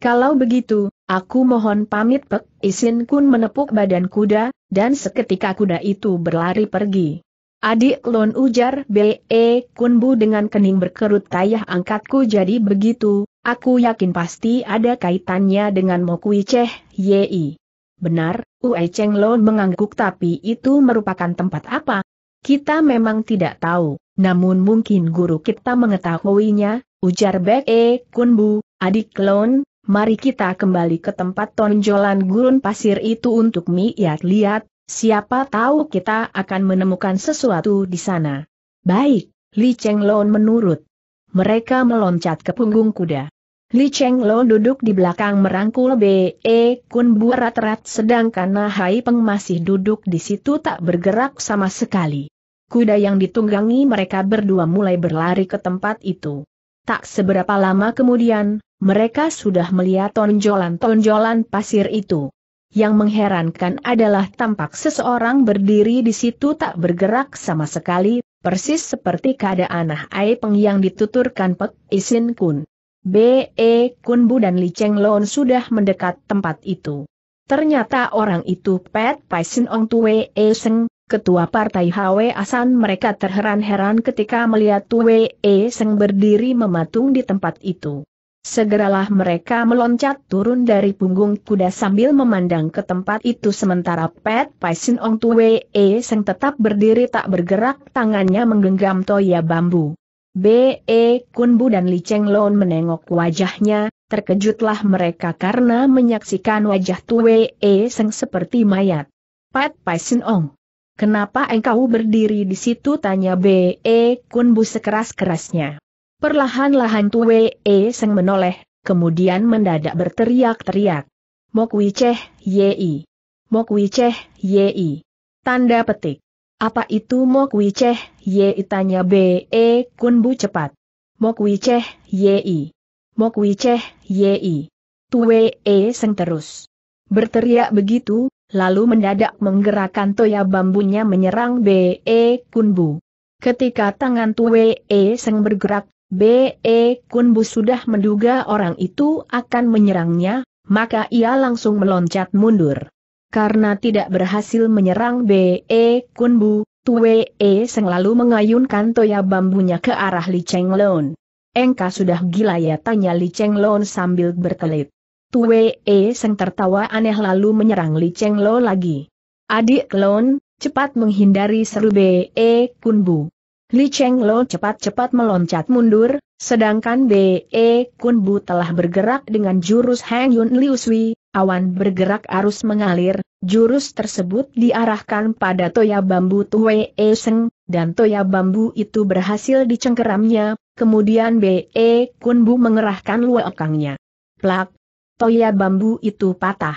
Kalau begitu, aku mohon pamit pek, isin kun menepuk badan kuda, dan seketika kuda itu berlari pergi. Adik Lon ujar B.E. Kunbu dengan kening berkerut tayah angkatku jadi begitu, aku yakin pasti ada kaitannya dengan Mokui Cheh, Y.I. Benar, uai Cheng Lo mengangguk tapi itu merupakan tempat apa? Kita memang tidak tahu, namun mungkin guru kita mengetahuinya, ujar Bek E Kunbu, adik klon, mari kita kembali ke tempat tonjolan gurun pasir itu untuk lihat-lihat, siapa tahu kita akan menemukan sesuatu di sana. Baik, Li Cheng Lo menurut. Mereka meloncat ke punggung kuda. Li Cheng Lo duduk di belakang merangkul B.E. E Kun rat rat sedangkan Nahai Peng masih duduk di situ tak bergerak sama sekali. Kuda yang ditunggangi mereka berdua mulai berlari ke tempat itu. Tak seberapa lama kemudian, mereka sudah melihat tonjolan-tonjolan pasir itu. Yang mengherankan adalah tampak seseorang berdiri di situ tak bergerak sama sekali, persis seperti keadaan Nahai Peng yang dituturkan Pek Isin Kun. B.E. Kunbu dan Li Cheng Lon sudah mendekat tempat itu. Ternyata orang itu Pet Sin Ong Tue E Seng, ketua partai Hwe Asan mereka terheran-heran ketika melihat Tue E Seng berdiri mematung di tempat itu. Segeralah mereka meloncat turun dari punggung kuda sambil memandang ke tempat itu sementara Pet Sin Ong Tue E Seng tetap berdiri tak bergerak tangannya menggenggam toya bambu. B.E. Kunbu dan Li Cheng Lon menengok wajahnya, terkejutlah mereka karena menyaksikan wajah Tue E Seng seperti mayat. Pat Pai Sin Ong. Kenapa engkau berdiri di situ? Tanya B.E. Kunbu sekeras-kerasnya. Perlahan-lahan Tue E Seng menoleh, kemudian mendadak berteriak-teriak. Mok Wiceh, Yei. Mok Wiceh, Yei. Tanda petik. Apa itu Mokwi Ceh, ye tanya B.E. Kunbu cepat. Mokwi Ceh, ye Mokwi Ceh, ye Tue E seng terus. Berteriak begitu, lalu mendadak menggerakkan toya bambunya menyerang B.E. E, Kunbu. Ketika tangan Tue E seng bergerak, B.E. E, Kunbu sudah menduga orang itu akan menyerangnya, maka ia langsung meloncat mundur karena tidak berhasil menyerang B.E. Kunbu, Tue E lalu mengayunkan toya bambunya ke arah Li Cheng Lon. Engka sudah gila ya tanya Li Cheng Lon sambil berkelit. Tue E Seng tertawa aneh lalu menyerang Li Cheng Lo lagi. Adik Lon, cepat menghindari seru Be e Kunbu. Li Cheng Lo cepat-cepat meloncat mundur, sedangkan Be e Kunbu telah bergerak dengan jurus Hang Yun Liu Sui, awan bergerak arus mengalir, jurus tersebut diarahkan pada toya bambu Tue e Seng, dan toya bambu itu berhasil dicengkeramnya, kemudian Be e Kunbu mengerahkan luakangnya. Plak, toya bambu itu patah.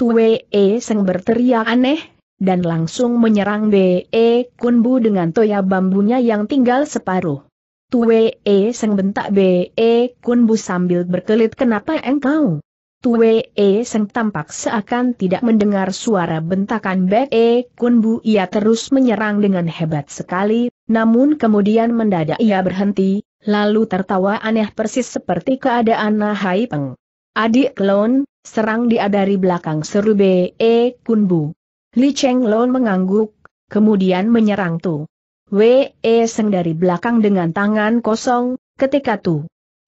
Tue e Seng berteriak aneh, dan langsung menyerang Be Kunbu dengan toya bambunya yang tinggal separuh. Tue Seng bentak Be Kunbu sambil berkelit kenapa engkau? Tue E Seng tampak seakan tidak mendengar suara bentakan Bek E Kun ia terus menyerang dengan hebat sekali, namun kemudian mendadak ia berhenti, lalu tertawa aneh persis seperti keadaan Nahai Peng. Adik Lon, serang dia dari belakang seru Bek E Kun Li Cheng Lon mengangguk, kemudian menyerang Tu. W E Seng dari belakang dengan tangan kosong, ketika Tu.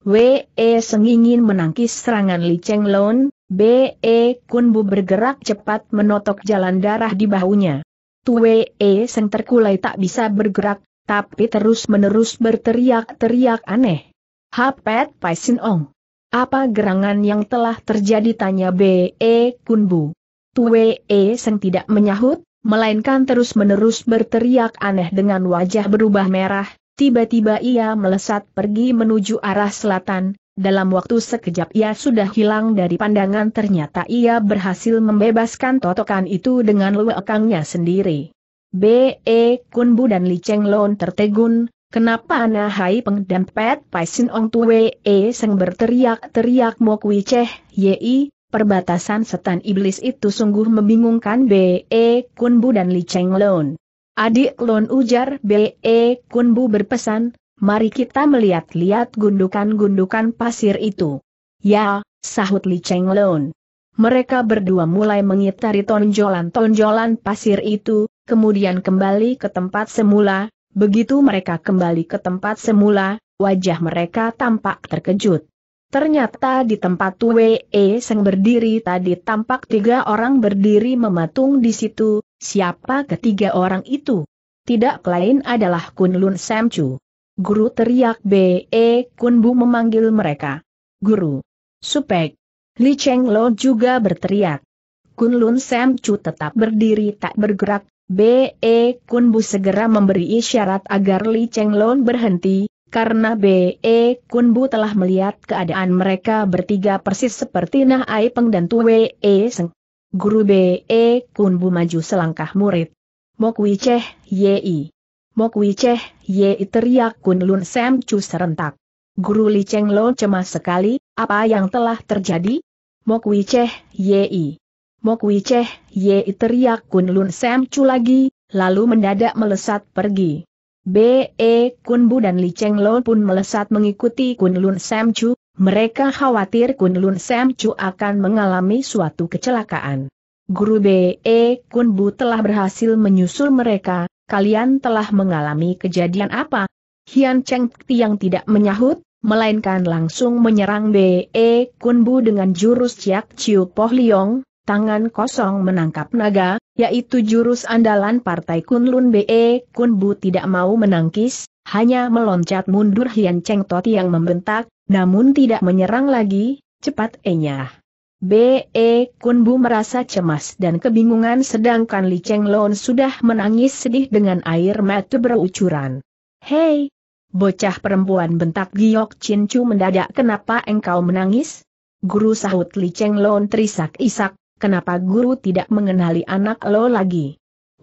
WE Seng ingin menangkis serangan Li Cheng Lon, BE Kunbu bergerak cepat menotok jalan darah di bahunya. Tu E Seng terkulai tak bisa bergerak, tapi terus-menerus berteriak-teriak aneh. Hapet Pai Sin Ong. Apa gerangan yang telah terjadi tanya BE Kunbu. Tu E Seng tidak menyahut, melainkan terus-menerus berteriak aneh dengan wajah berubah merah, Tiba-tiba ia melesat pergi menuju arah selatan, dalam waktu sekejap ia sudah hilang dari pandangan ternyata ia berhasil membebaskan totokan itu dengan luekangnya sendiri. B.E. Kunbu dan Li Cheng Lon tertegun, kenapa Ana Hai Peng dan Pet Pai Sin Ong Tu E Seng berteriak-teriak Mo Kui Cheh, Yi, perbatasan setan iblis itu sungguh membingungkan B.E. Kunbu dan Li Cheng Lon. Adik Lon ujar B.E. E, Kunbu berpesan, mari kita melihat-lihat gundukan-gundukan pasir itu. Ya, sahut Li Cheng Lon. Mereka berdua mulai mengitari tonjolan-tonjolan pasir itu, kemudian kembali ke tempat semula, begitu mereka kembali ke tempat semula, wajah mereka tampak terkejut. Ternyata di tempat Wei e Seng berdiri tadi tampak tiga orang berdiri mematung di situ, Siapa ketiga orang itu? Tidak lain adalah Kunlun Lun Guru teriak B.E. Kunbu memanggil mereka. Guru. Supek. Li Cheng Lo juga berteriak. Kunlun Lun tetap berdiri tak bergerak, B.E. Kunbu segera memberi isyarat agar Li Cheng Lo berhenti, karena B.E. Kunbu telah melihat keadaan mereka bertiga persis seperti Nah Ai Peng dan Tu Wei e Seng. Guru B.E. Kunbu maju selangkah murid. Mokwi Ceh Yi. Mokwi Ceh Yi teriak Kun Lun Sam Chu serentak. Guru Li Cheng Lo cemas sekali, apa yang telah terjadi? Mokwi Ceh Yi. Mokwi Ceh Yi teriak Kun Lun Sam Chu lagi, lalu mendadak melesat pergi. B.E. bu dan Li Cheng Lo pun melesat mengikuti Kun Lun Sam Chu, mereka khawatir Kun Lun Sam Chu akan mengalami suatu kecelakaan. Guru B.E. E Kun Bu telah berhasil menyusul mereka, kalian telah mengalami kejadian apa? Hian Cheng yang tidak menyahut, melainkan langsung menyerang B.E. E Kun Bu dengan jurus Ciak Chiu Poh Liong, tangan kosong menangkap naga, yaitu jurus andalan partai Kunlun BE e Bu tidak mau menangkis, hanya meloncat mundur Hian Cheng Toti yang membentak, namun tidak menyerang lagi, cepat enyah. B.E. Kunbu merasa cemas dan kebingungan sedangkan Li Cheng Lon sudah menangis sedih dengan air mata berucuran. Hei! Bocah perempuan bentak Giok Chin mendadak kenapa engkau menangis? Guru sahut Li Cheng Lon terisak-isak, kenapa guru tidak mengenali anak lo lagi?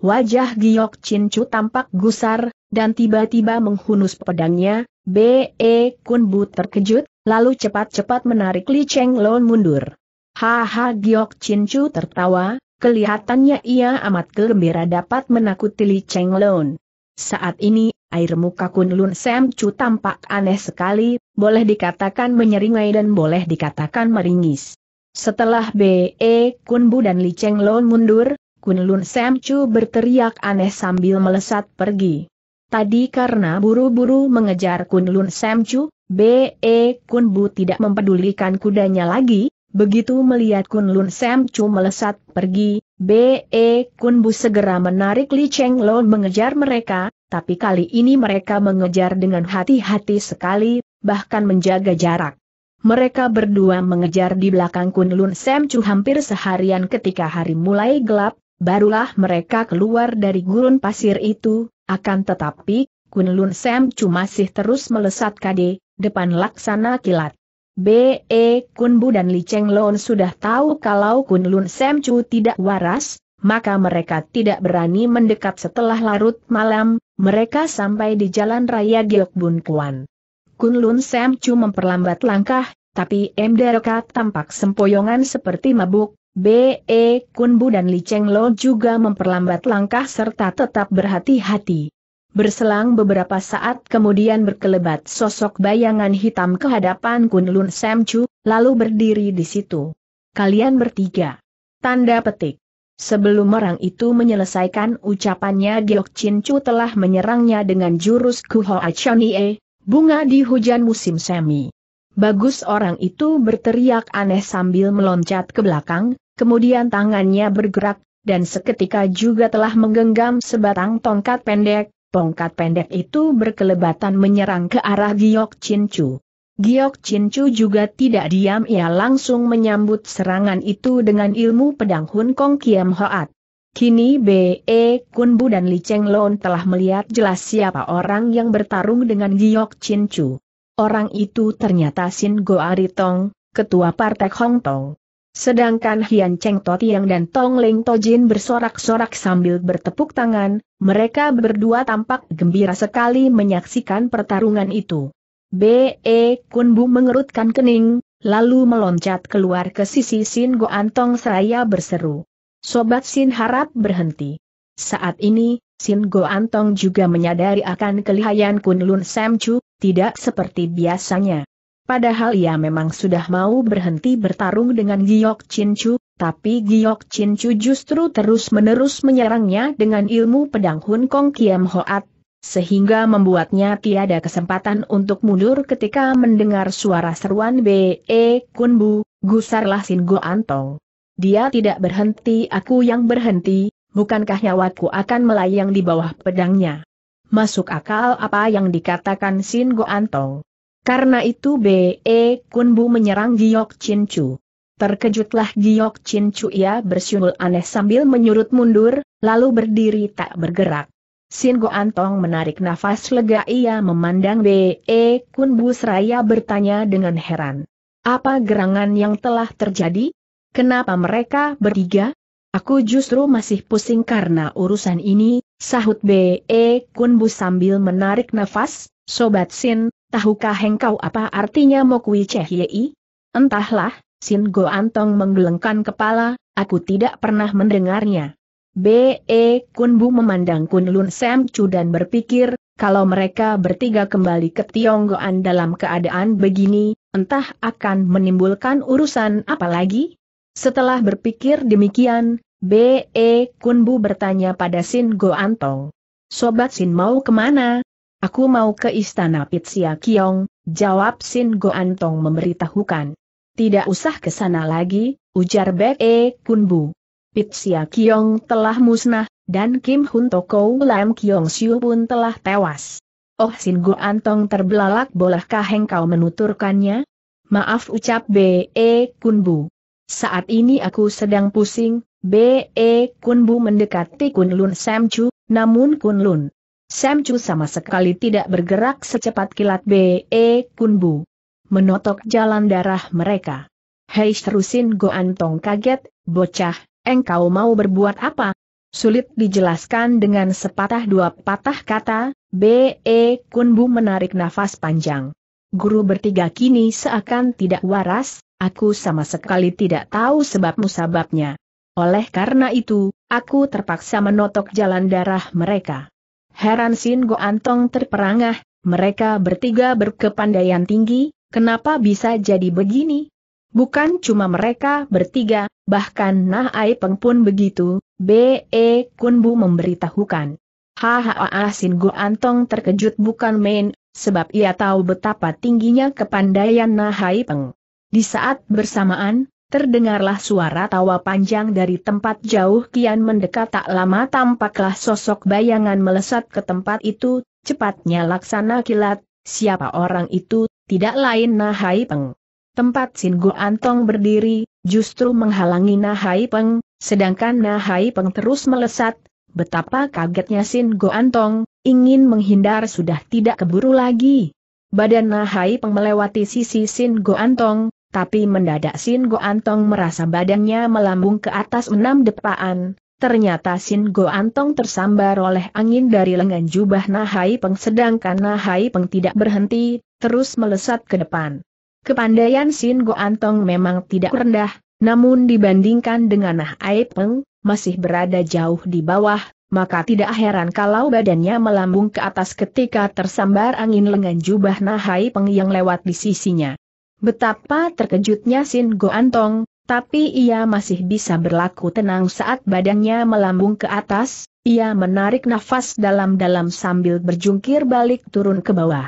Wajah Giok Chin tampak gusar, dan tiba-tiba menghunus pedangnya, B.E. Kun Bu terkejut, lalu cepat-cepat menarik Li Cheng Lon mundur. Haha Giok Chin Chu tertawa, kelihatannya ia amat gembira dapat menakuti Li Cheng Lon. Saat ini, air muka Kun Lun Sam Chu tampak aneh sekali, boleh dikatakan menyeringai dan boleh dikatakan meringis. Setelah B.E. Kun Bu dan Li Cheng Lon mundur, Kun Lun Sam Chu berteriak aneh sambil melesat pergi. Tadi karena buru-buru mengejar Kunlun Lun B.E. Kunbu tidak mempedulikan kudanya lagi, begitu melihat Kunlun Lun melesat pergi, B.E. Kunbu segera menarik Li Cheng mengejar mereka, tapi kali ini mereka mengejar dengan hati-hati sekali, bahkan menjaga jarak. Mereka berdua mengejar di belakang Kunlun Lun hampir seharian ketika hari mulai gelap, barulah mereka keluar dari gurun pasir itu, akan tetapi, Kunlun Sam cuma masih terus melesat kade, depan laksana kilat. B.E. Kunbu dan Li Cheng Lon sudah tahu kalau Kunlun Sam Chu tidak waras, maka mereka tidak berani mendekat setelah larut malam, mereka sampai di jalan raya Giok Bun Kuan. Kunlun Sam Chu memperlambat langkah, tapi M. Derka tampak sempoyongan seperti mabuk, B.E. Kunbu dan Li Cheng Lo juga memperlambat langkah serta tetap berhati-hati. Berselang beberapa saat kemudian berkelebat sosok bayangan hitam ke hadapan Kun Sam Chu, lalu berdiri di situ. Kalian bertiga. Tanda petik. Sebelum orang itu menyelesaikan ucapannya Giok Chin Chu telah menyerangnya dengan jurus Kuho Achonie, bunga di hujan musim semi. Bagus orang itu berteriak aneh sambil meloncat ke belakang, kemudian tangannya bergerak, dan seketika juga telah menggenggam sebatang tongkat pendek, tongkat pendek itu berkelebatan menyerang ke arah Giok Chin Giok Chin juga tidak diam ia langsung menyambut serangan itu dengan ilmu pedang Hun Kong Kiam Hoat. Kini B.E. E, Kun Bu dan Li Cheng Lon telah melihat jelas siapa orang yang bertarung dengan Giok Chin Orang itu ternyata Sin Go Aritong, ketua partai Hong Tong. Sedangkan Hian Cheng Tiang dan Tong To Tojin bersorak-sorak sambil bertepuk tangan, mereka berdua tampak gembira sekali menyaksikan pertarungan itu. B.E. Kun Bu mengerutkan kening, lalu meloncat keluar ke sisi Sin Go Antong seraya berseru. Sobat Sin harap berhenti. Saat ini, Sin Go Antong juga menyadari akan kelihayan Kun Lun Sam Chu, tidak seperti biasanya. Padahal ia memang sudah mau berhenti bertarung dengan Giok Chin tapi Giok Chin justru terus-menerus menyerangnya dengan ilmu pedang Hun Kong Kiam Hoat, sehingga membuatnya tiada kesempatan untuk mundur ketika mendengar suara seruan B.E. Kun Bu, gusarlah Sin Go Antong. Dia tidak berhenti aku yang berhenti, bukankah nyawaku akan melayang di bawah pedangnya masuk akal apa yang dikatakan Sin Go Anto. Karena itu B.E. E Kun Bu menyerang Giok Chin Terkejutlah Giok Chin ia bersyunul aneh sambil menyurut mundur, lalu berdiri tak bergerak. Sin Go Antong menarik nafas lega ia memandang B.E. E Kun Bu seraya bertanya dengan heran. Apa gerangan yang telah terjadi? Kenapa mereka bertiga? Aku justru masih pusing karena urusan ini, Sahut B.E. Kun Bu sambil menarik nafas, Sobat Sin, tahukah engkau apa artinya Mokwi yei? Entahlah, Sin Go Antong menggelengkan kepala, aku tidak pernah mendengarnya. B.E. Kun Bu memandang Kun Lun Sam Chu dan berpikir, kalau mereka bertiga kembali ke Tionggoan dalam keadaan begini, entah akan menimbulkan urusan apa lagi? Setelah berpikir demikian, B.E. Kunbu bertanya pada Sin Go Antong. Sobat Sin mau kemana? Aku mau ke istana Pitsia Kiong, jawab Sin Go Antong memberitahukan. Tidak usah ke sana lagi, ujar B.E. Kunbu. Pitsia Kiong telah musnah, dan Kim Hun Toko Lam Kiong Siu pun telah tewas. Oh Sin Go Antong terbelalak bolehkah engkau menuturkannya? Maaf ucap B.E. Kunbu. Saat ini aku sedang pusing, B.E. Kunbu mendekati Kunlun Samchu, namun Kunlun Samchu sama sekali tidak bergerak secepat kilat B.E. Kunbu. Menotok jalan darah mereka. Hei Serusin Goantong kaget, bocah, engkau mau berbuat apa? Sulit dijelaskan dengan sepatah dua patah kata, B.E. Kunbu menarik nafas panjang. Guru bertiga kini seakan tidak waras, aku sama sekali tidak tahu sebab musababnya. Oleh karena itu, aku terpaksa menotok jalan darah mereka. Heran Sin Go Antong terperangah, mereka bertiga berkepandaian tinggi, kenapa bisa jadi begini? Bukan cuma mereka bertiga, bahkan Nah Ai Peng pun begitu, B.E. Kun Bu memberitahukan. Hahaha Sin Go Antong terkejut bukan main, sebab ia tahu betapa tingginya kepandaian Nah Hai Peng. Di saat bersamaan, Terdengarlah suara tawa panjang dari tempat jauh kian mendekat tak lama tampaklah sosok bayangan melesat ke tempat itu, cepatnya laksana kilat, siapa orang itu, tidak lain Nahai Peng. Tempat Go Antong berdiri, justru menghalangi Nahai Peng, sedangkan Nahai Peng terus melesat, betapa kagetnya Go Antong, ingin menghindar sudah tidak keburu lagi. Badan Nahai Peng melewati sisi Sin Antong tapi mendadak Sin Go Antong merasa badannya melambung ke atas enam depaan. Ternyata Sin Go Antong tersambar oleh angin dari lengan jubah Nahai Peng sedangkan Nahai Peng tidak berhenti, terus melesat ke depan. Kepandaian Sin Go Antong memang tidak rendah, namun dibandingkan dengan Nahai Peng, masih berada jauh di bawah, maka tidak heran kalau badannya melambung ke atas ketika tersambar angin lengan jubah Nahai Peng yang lewat di sisinya. Betapa terkejutnya Sin Antong, tapi ia masih bisa berlaku tenang saat badannya melambung ke atas, ia menarik nafas dalam-dalam sambil berjungkir balik turun ke bawah.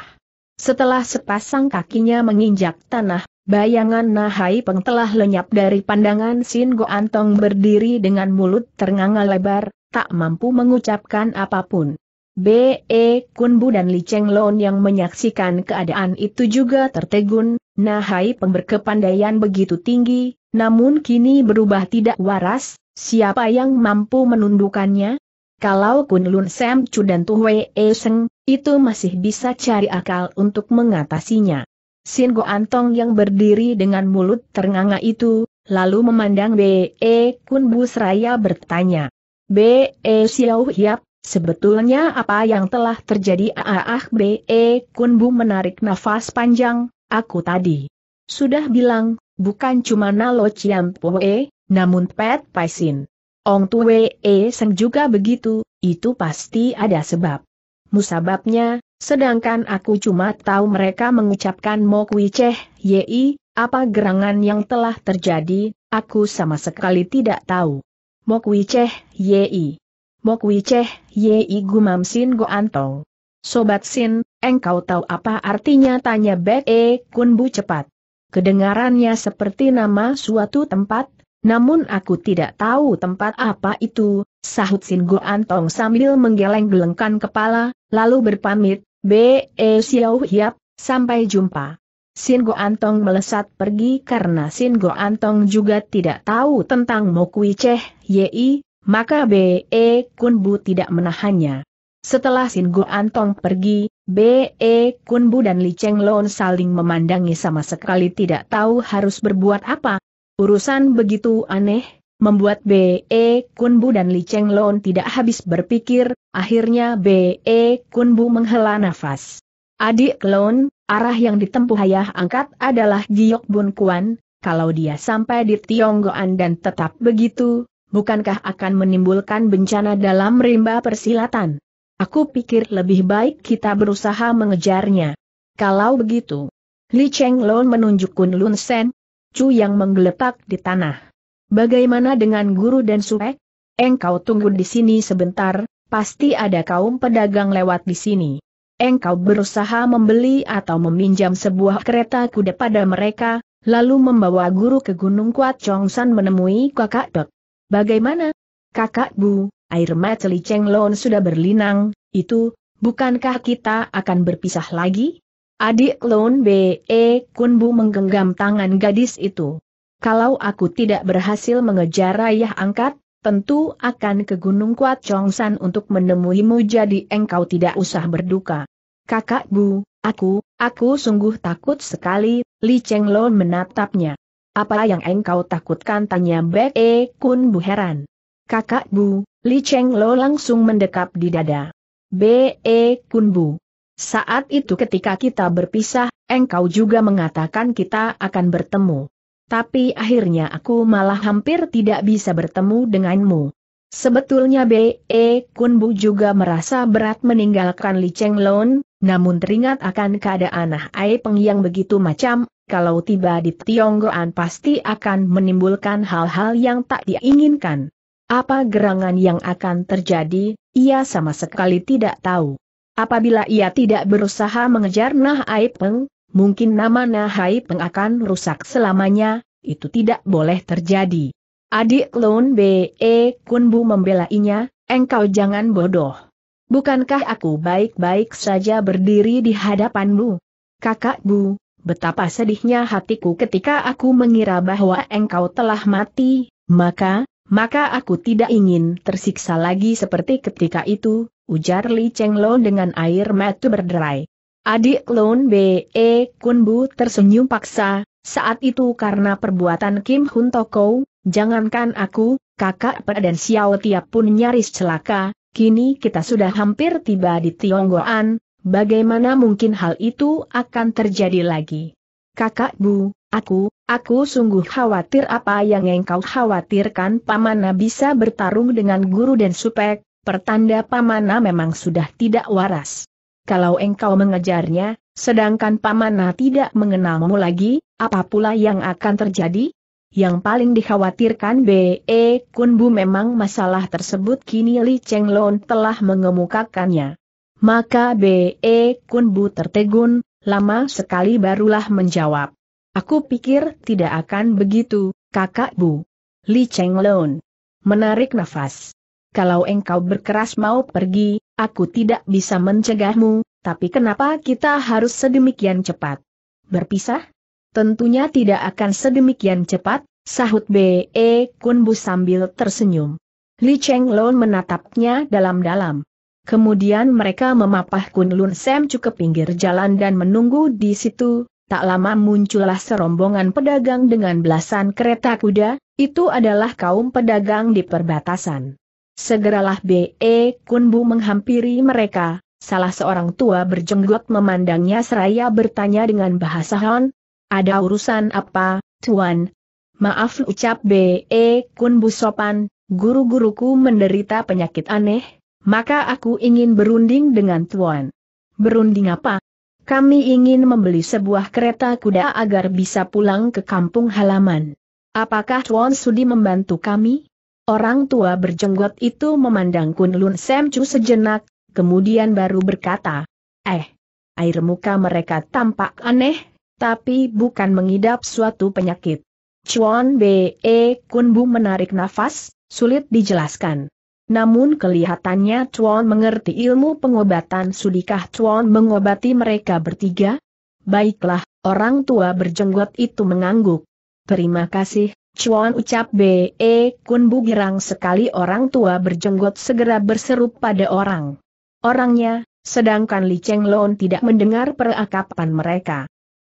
Setelah sepasang kakinya menginjak tanah, bayangan Nahai Peng telah lenyap dari pandangan Sin Antong berdiri dengan mulut ternganga lebar, tak mampu mengucapkan apapun. B.E. Kunbu dan Li Cheng Lon yang menyaksikan keadaan itu juga tertegun, nahai pemberkepandaian begitu tinggi, namun kini berubah tidak waras, siapa yang mampu menundukannya? Kalau Kun Lun Sam Chu dan Tu Wei E Seng, itu masih bisa cari akal untuk mengatasinya. Sin Go Antong yang berdiri dengan mulut ternganga itu, lalu memandang B.E. Kun Bu seraya bertanya. B.E. Xiao Hiap, Sebetulnya apa yang telah terjadi Ah B. E. Kunbu menarik nafas panjang, aku tadi. Sudah bilang, bukan cuma Nalo Chiam Poe, namun Pet Paisin. Ong Tue E. Seng juga begitu, itu pasti ada sebab. Musababnya, sedangkan aku cuma tahu mereka mengucapkan Mokwi Ceh, Yi, apa gerangan yang telah terjadi, aku sama sekali tidak tahu. Mokwi Ceh, Yi. Mok Wiceh, Yei Gumam Sin Goanto. Sobat Sin, engkau tahu apa artinya tanya Bek E Bu cepat. Kedengarannya seperti nama suatu tempat, namun aku tidak tahu tempat apa itu, sahut Sin Goantong sambil menggeleng-gelengkan kepala, lalu berpamit, Be e Xiao Hiap, sampai jumpa. Sin Antong melesat pergi karena Sin Antong juga tidak tahu tentang Mokui Cheh, Yei, maka B.E. Bu tidak menahannya. Setelah Sin Go Antong pergi, B.E. Bu dan Li Cheng Lon saling memandangi sama sekali tidak tahu harus berbuat apa. Urusan begitu aneh, membuat B.E. Bu dan Li Cheng Lon tidak habis berpikir, akhirnya B.E. Bu menghela nafas. Adik Lon, arah yang ditempuh ayah angkat adalah Giok Bun Kuan, kalau dia sampai di Tionggoan dan tetap begitu, bukankah akan menimbulkan bencana dalam rimba persilatan? Aku pikir lebih baik kita berusaha mengejarnya. Kalau begitu, Li Cheng Lon menunjuk Kun Lun Sen, Chu yang menggeletak di tanah. Bagaimana dengan guru dan suek? Engkau tunggu di sini sebentar, pasti ada kaum pedagang lewat di sini. Engkau berusaha membeli atau meminjam sebuah kereta kuda pada mereka, lalu membawa guru ke Gunung Kuat Chongsan menemui kakak Dok. Bagaimana? Kakak Bu, air mata Li Cheng Lon sudah berlinang, itu, bukankah kita akan berpisah lagi? Adik Lon B.E. E, Kun Bu menggenggam tangan gadis itu. Kalau aku tidak berhasil mengejar ayah angkat, tentu akan ke Gunung Kuat Chong San untuk menemuimu jadi engkau tidak usah berduka. Kakak Bu, aku, aku sungguh takut sekali, Li Cheng Lon menatapnya. Apa yang engkau takutkan tanya Bek E Kun Bu heran. Kakak Bu, Li Cheng Lo langsung mendekap di dada. B e Kun Bu. Saat itu ketika kita berpisah, engkau juga mengatakan kita akan bertemu. Tapi akhirnya aku malah hampir tidak bisa bertemu denganmu. Sebetulnya B.E. E Bu juga merasa berat meninggalkan Li Lo, namun teringat akan keadaan Ah Ai Peng yang begitu macam kalau tiba di Tionggoan pasti akan menimbulkan hal-hal yang tak diinginkan. Apa gerangan yang akan terjadi, ia sama sekali tidak tahu. Apabila ia tidak berusaha mengejar Nah Aipeng, mungkin nama Nah Aipeng akan rusak selamanya, itu tidak boleh terjadi. Adik Lone B.E. Kunbu membelainya, engkau jangan bodoh. Bukankah aku baik-baik saja berdiri di hadapanmu? Kakak Bu, Betapa sedihnya hatiku ketika aku mengira bahwa engkau telah mati, maka, maka aku tidak ingin tersiksa lagi seperti ketika itu, ujar Li Cheng Lon dengan air mata berderai. Adik Lon B.E. E, Kunbu tersenyum paksa, saat itu karena perbuatan Kim Hun Toko, jangankan aku, kakak Pe dan Xiao Tia pun nyaris celaka, kini kita sudah hampir tiba di Tionggoan, Bagaimana mungkin hal itu akan terjadi lagi? Kakak Bu, aku, aku sungguh khawatir apa yang engkau khawatirkan Pamana bisa bertarung dengan guru dan supek, pertanda Pamana memang sudah tidak waras. Kalau engkau mengejarnya, sedangkan Pamana tidak mengenalmu lagi, apa pula yang akan terjadi? Yang paling dikhawatirkan B.E. Eh, Bu memang masalah tersebut kini Li Lon telah mengemukakannya. Maka B.E. Kunbu tertegun, lama sekali barulah menjawab. Aku pikir tidak akan begitu, kakak Bu. Li Cheng Lon. Menarik nafas. Kalau engkau berkeras mau pergi, aku tidak bisa mencegahmu, tapi kenapa kita harus sedemikian cepat? Berpisah? Tentunya tidak akan sedemikian cepat, sahut B.E. Kunbu sambil tersenyum. Li Cheng Lon menatapnya dalam-dalam. Kemudian mereka memapah Kunlun Sam ke pinggir jalan dan menunggu di situ, tak lama muncullah serombongan pedagang dengan belasan kereta kuda, itu adalah kaum pedagang di perbatasan. Segeralah B.E. Kunbu menghampiri mereka, salah seorang tua berjenggot memandangnya seraya bertanya dengan bahasa Hon. ada urusan apa, Tuan? Maaf ucap B.E. Kunbu sopan, guru-guruku menderita penyakit aneh, maka aku ingin berunding dengan Tuan. Berunding apa? Kami ingin membeli sebuah kereta kuda agar bisa pulang ke kampung halaman. Apakah Tuan sudi membantu kami? Orang tua berjenggot itu memandang Kunlun Semcu sejenak, kemudian baru berkata, Eh, air muka mereka tampak aneh, tapi bukan mengidap suatu penyakit. Chuan B.E. Kunbu menarik nafas, sulit dijelaskan. Namun kelihatannya Chuan mengerti ilmu pengobatan sudikah Chuan mengobati mereka bertiga? Baiklah, orang tua berjenggot itu mengangguk. Terima kasih, Chuan ucap B.E. E Kun Bugirang sekali orang tua berjenggot segera berseru pada orang. Orangnya, sedangkan Li Cheng Lon tidak mendengar perakapan mereka.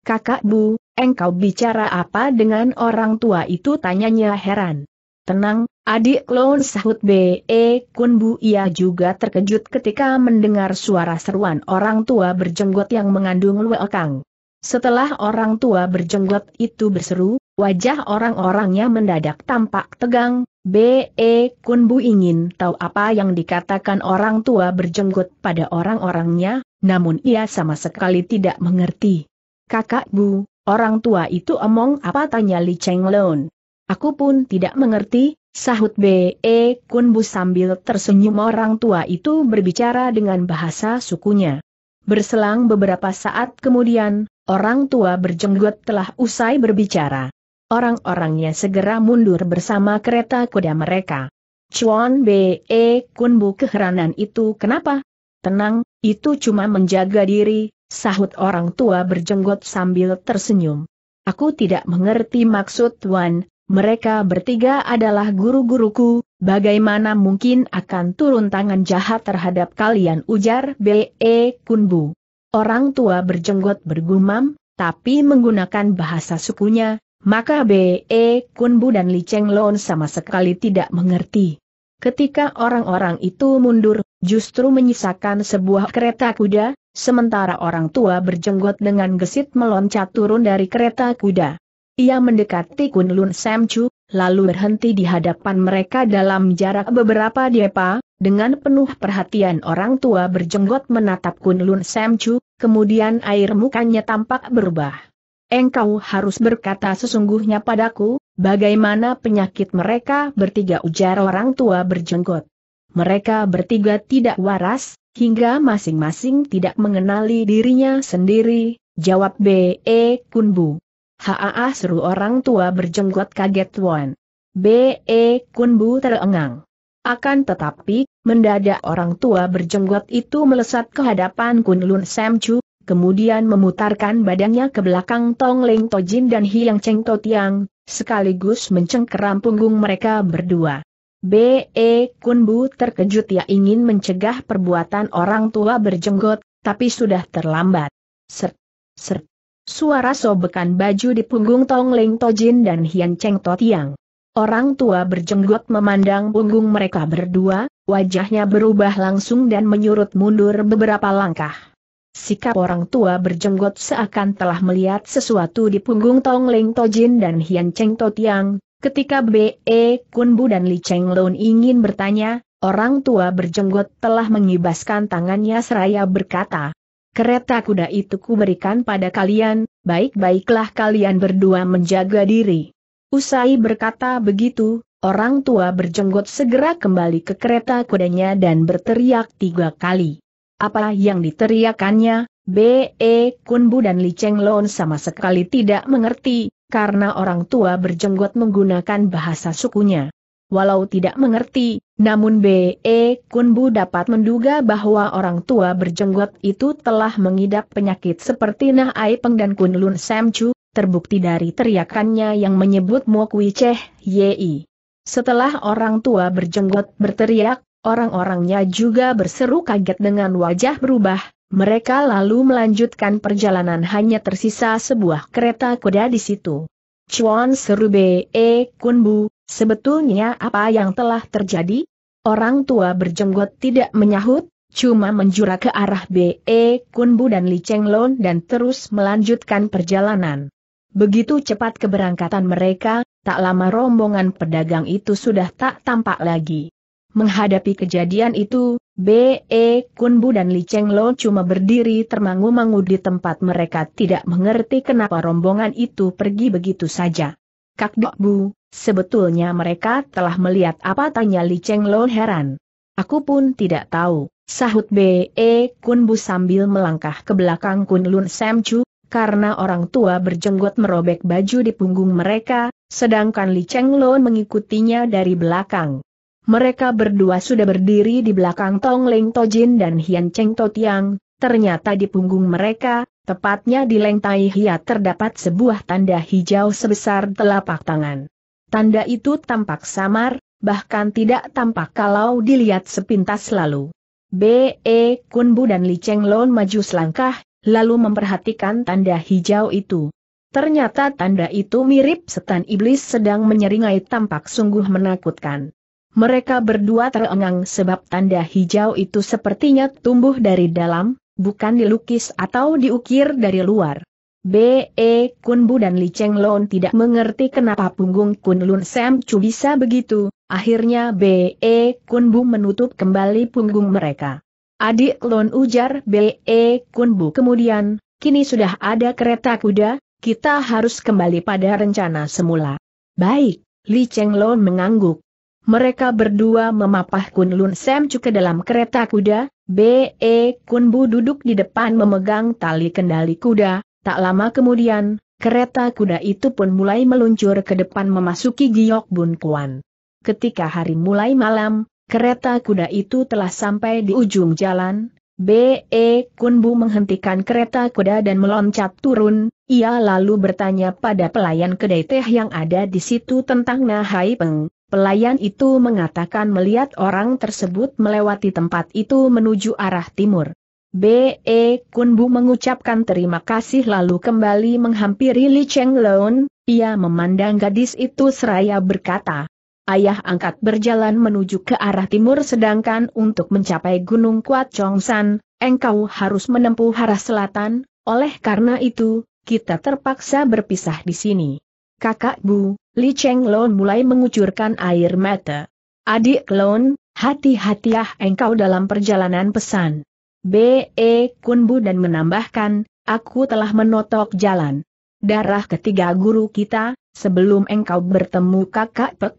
Kakak Bu, engkau bicara apa dengan orang tua itu tanyanya heran. Tenang, adik clone sahut B.E. Kun Bu ia juga terkejut ketika mendengar suara seruan orang tua berjenggot yang mengandung luekang. Setelah orang tua berjenggot itu berseru, wajah orang-orangnya mendadak tampak tegang, B.E. Kun Bu ingin tahu apa yang dikatakan orang tua berjenggot pada orang-orangnya, namun ia sama sekali tidak mengerti. Kakak Bu, orang tua itu omong apa tanya Li Cheng Leon. Aku pun tidak mengerti, sahut B.E. E Kunbu sambil tersenyum orang tua itu berbicara dengan bahasa sukunya. Berselang beberapa saat kemudian, orang tua berjenggot telah usai berbicara. Orang-orangnya segera mundur bersama kereta kuda mereka. Chuan B.E. E Kunbu keheranan itu kenapa? Tenang, itu cuma menjaga diri, sahut orang tua berjenggot sambil tersenyum. Aku tidak mengerti maksud Tuan, mereka bertiga adalah guru-guruku, bagaimana mungkin akan turun tangan jahat terhadap kalian ujar B.E. E Kunbu. Orang tua berjenggot bergumam, tapi menggunakan bahasa sukunya, maka B.E. E Kunbu dan Li Cheng Lon sama sekali tidak mengerti. Ketika orang-orang itu mundur, justru menyisakan sebuah kereta kuda, sementara orang tua berjenggot dengan gesit meloncat turun dari kereta kuda. Ia mendekati Kunlun Samchu, lalu berhenti di hadapan mereka dalam jarak beberapa depa, dengan penuh perhatian orang tua berjenggot menatap Kunlun Samchu, kemudian air mukanya tampak berubah. Engkau harus berkata sesungguhnya padaku, bagaimana penyakit mereka bertiga ujar orang tua berjenggot. Mereka bertiga tidak waras, hingga masing-masing tidak mengenali dirinya sendiri, jawab B.E. Kunbu. Haa seru orang tua berjenggot kaget Wan. B.E. Kunbu terengang. Akan tetapi, mendadak orang tua berjenggot itu melesat ke hadapan Kunlun Samchu, kemudian memutarkan badannya ke belakang Tong Leng Tojin dan Hiang Cheng Totiang, sekaligus mencengkeram punggung mereka berdua. B.E. Kunbu terkejut ia ingin mencegah perbuatan orang tua berjenggot, tapi sudah terlambat. Ser, ser. Suara sobekan baju di punggung Tong Leng Tojin dan Hian Cheng Totiang. Orang tua berjenggot memandang punggung mereka berdua, wajahnya berubah langsung dan menyurut mundur beberapa langkah. Sikap orang tua berjenggot seakan telah melihat sesuatu di punggung Tong Leng Tojin dan Hian Cheng Totiang. Ketika B.E. E Kun Bu dan Li Cheng Lun ingin bertanya, orang tua berjenggot telah mengibaskan tangannya seraya berkata, Kereta kuda itu kuberikan pada kalian, baik-baiklah kalian berdua menjaga diri. Usai berkata begitu, orang tua berjenggot segera kembali ke kereta kudanya dan berteriak tiga kali. Apa yang diteriakannya, B.E. Kunbu dan Li Cheng Lon sama sekali tidak mengerti, karena orang tua berjenggot menggunakan bahasa sukunya walau tidak mengerti, namun B.E. Kunbu dapat menduga bahwa orang tua berjenggot itu telah mengidap penyakit seperti Nah Aipeng dan Kunlun Samchu, terbukti dari teriakannya yang menyebut Mokwi Cheh Yei. Setelah orang tua berjenggot berteriak, orang-orangnya juga berseru kaget dengan wajah berubah, mereka lalu melanjutkan perjalanan hanya tersisa sebuah kereta kuda di situ. Chuan seru E eh, Kunbu, sebetulnya apa yang telah terjadi? Orang tua berjenggot tidak menyahut, cuma menjura ke arah B.E. Eh, Kunbu dan Li Chenglon dan terus melanjutkan perjalanan. Begitu cepat keberangkatan mereka, tak lama rombongan pedagang itu sudah tak tampak lagi. Menghadapi kejadian itu, B.E. Kunbu dan Li Cheng Lo cuma berdiri termangu-mangu di tempat mereka tidak mengerti kenapa rombongan itu pergi begitu saja. Kak Dok Bu, sebetulnya mereka telah melihat apa tanya Li Cheng Lo heran. Aku pun tidak tahu, sahut B.E. Kunbu sambil melangkah ke belakang Kun Lun Sam Chu, karena orang tua berjenggot merobek baju di punggung mereka, sedangkan Li Cheng Lo mengikutinya dari belakang. Mereka berdua sudah berdiri di belakang Tong Leng Tojin dan Hian Cheng Totiang, ternyata di punggung mereka, tepatnya di lengtai Hia terdapat sebuah tanda hijau sebesar telapak tangan. Tanda itu tampak samar, bahkan tidak tampak kalau dilihat sepintas lalu. B.E. Kunbu dan Li Cheng Lon maju selangkah, lalu memperhatikan tanda hijau itu. Ternyata tanda itu mirip setan iblis sedang menyeringai tampak sungguh menakutkan. Mereka berdua terengang sebab tanda hijau itu sepertinya tumbuh dari dalam, bukan dilukis atau diukir dari luar. B.E. Kunbu dan Li Cheng Lon tidak mengerti kenapa punggung Kun Lun Sam Chu bisa begitu, akhirnya B.E. Kunbu menutup kembali punggung mereka. Adik Lon ujar B.E. Kunbu kemudian, kini sudah ada kereta kuda, kita harus kembali pada rencana semula. Baik, Li Cheng Lon mengangguk, mereka berdua memapah Kunlun Lun Sam Chu ke dalam kereta kuda, B.E. Kun Bu duduk di depan memegang tali kendali kuda, tak lama kemudian, kereta kuda itu pun mulai meluncur ke depan memasuki Giok Bun Kuan. Ketika hari mulai malam, kereta kuda itu telah sampai di ujung jalan, B.E. Kunbu menghentikan kereta kuda dan meloncat turun, ia lalu bertanya pada pelayan kedai teh yang ada di situ tentang Nahai Peng, Pelayan itu mengatakan melihat orang tersebut melewati tempat itu menuju arah timur. B.E. Kunbu mengucapkan terima kasih lalu kembali menghampiri Li Cheng Lon, ia memandang gadis itu seraya berkata, Ayah angkat berjalan menuju ke arah timur sedangkan untuk mencapai Gunung Kuat Chong San, engkau harus menempuh arah selatan, oleh karena itu, kita terpaksa berpisah di sini. Kakak Bu, Li Cheng Lon mulai mengucurkan air mata. Adik Lon, hati hati ah engkau dalam perjalanan pesan. B.E. Kunbu dan menambahkan, aku telah menotok jalan. Darah ketiga guru kita, sebelum engkau bertemu kakak Pek,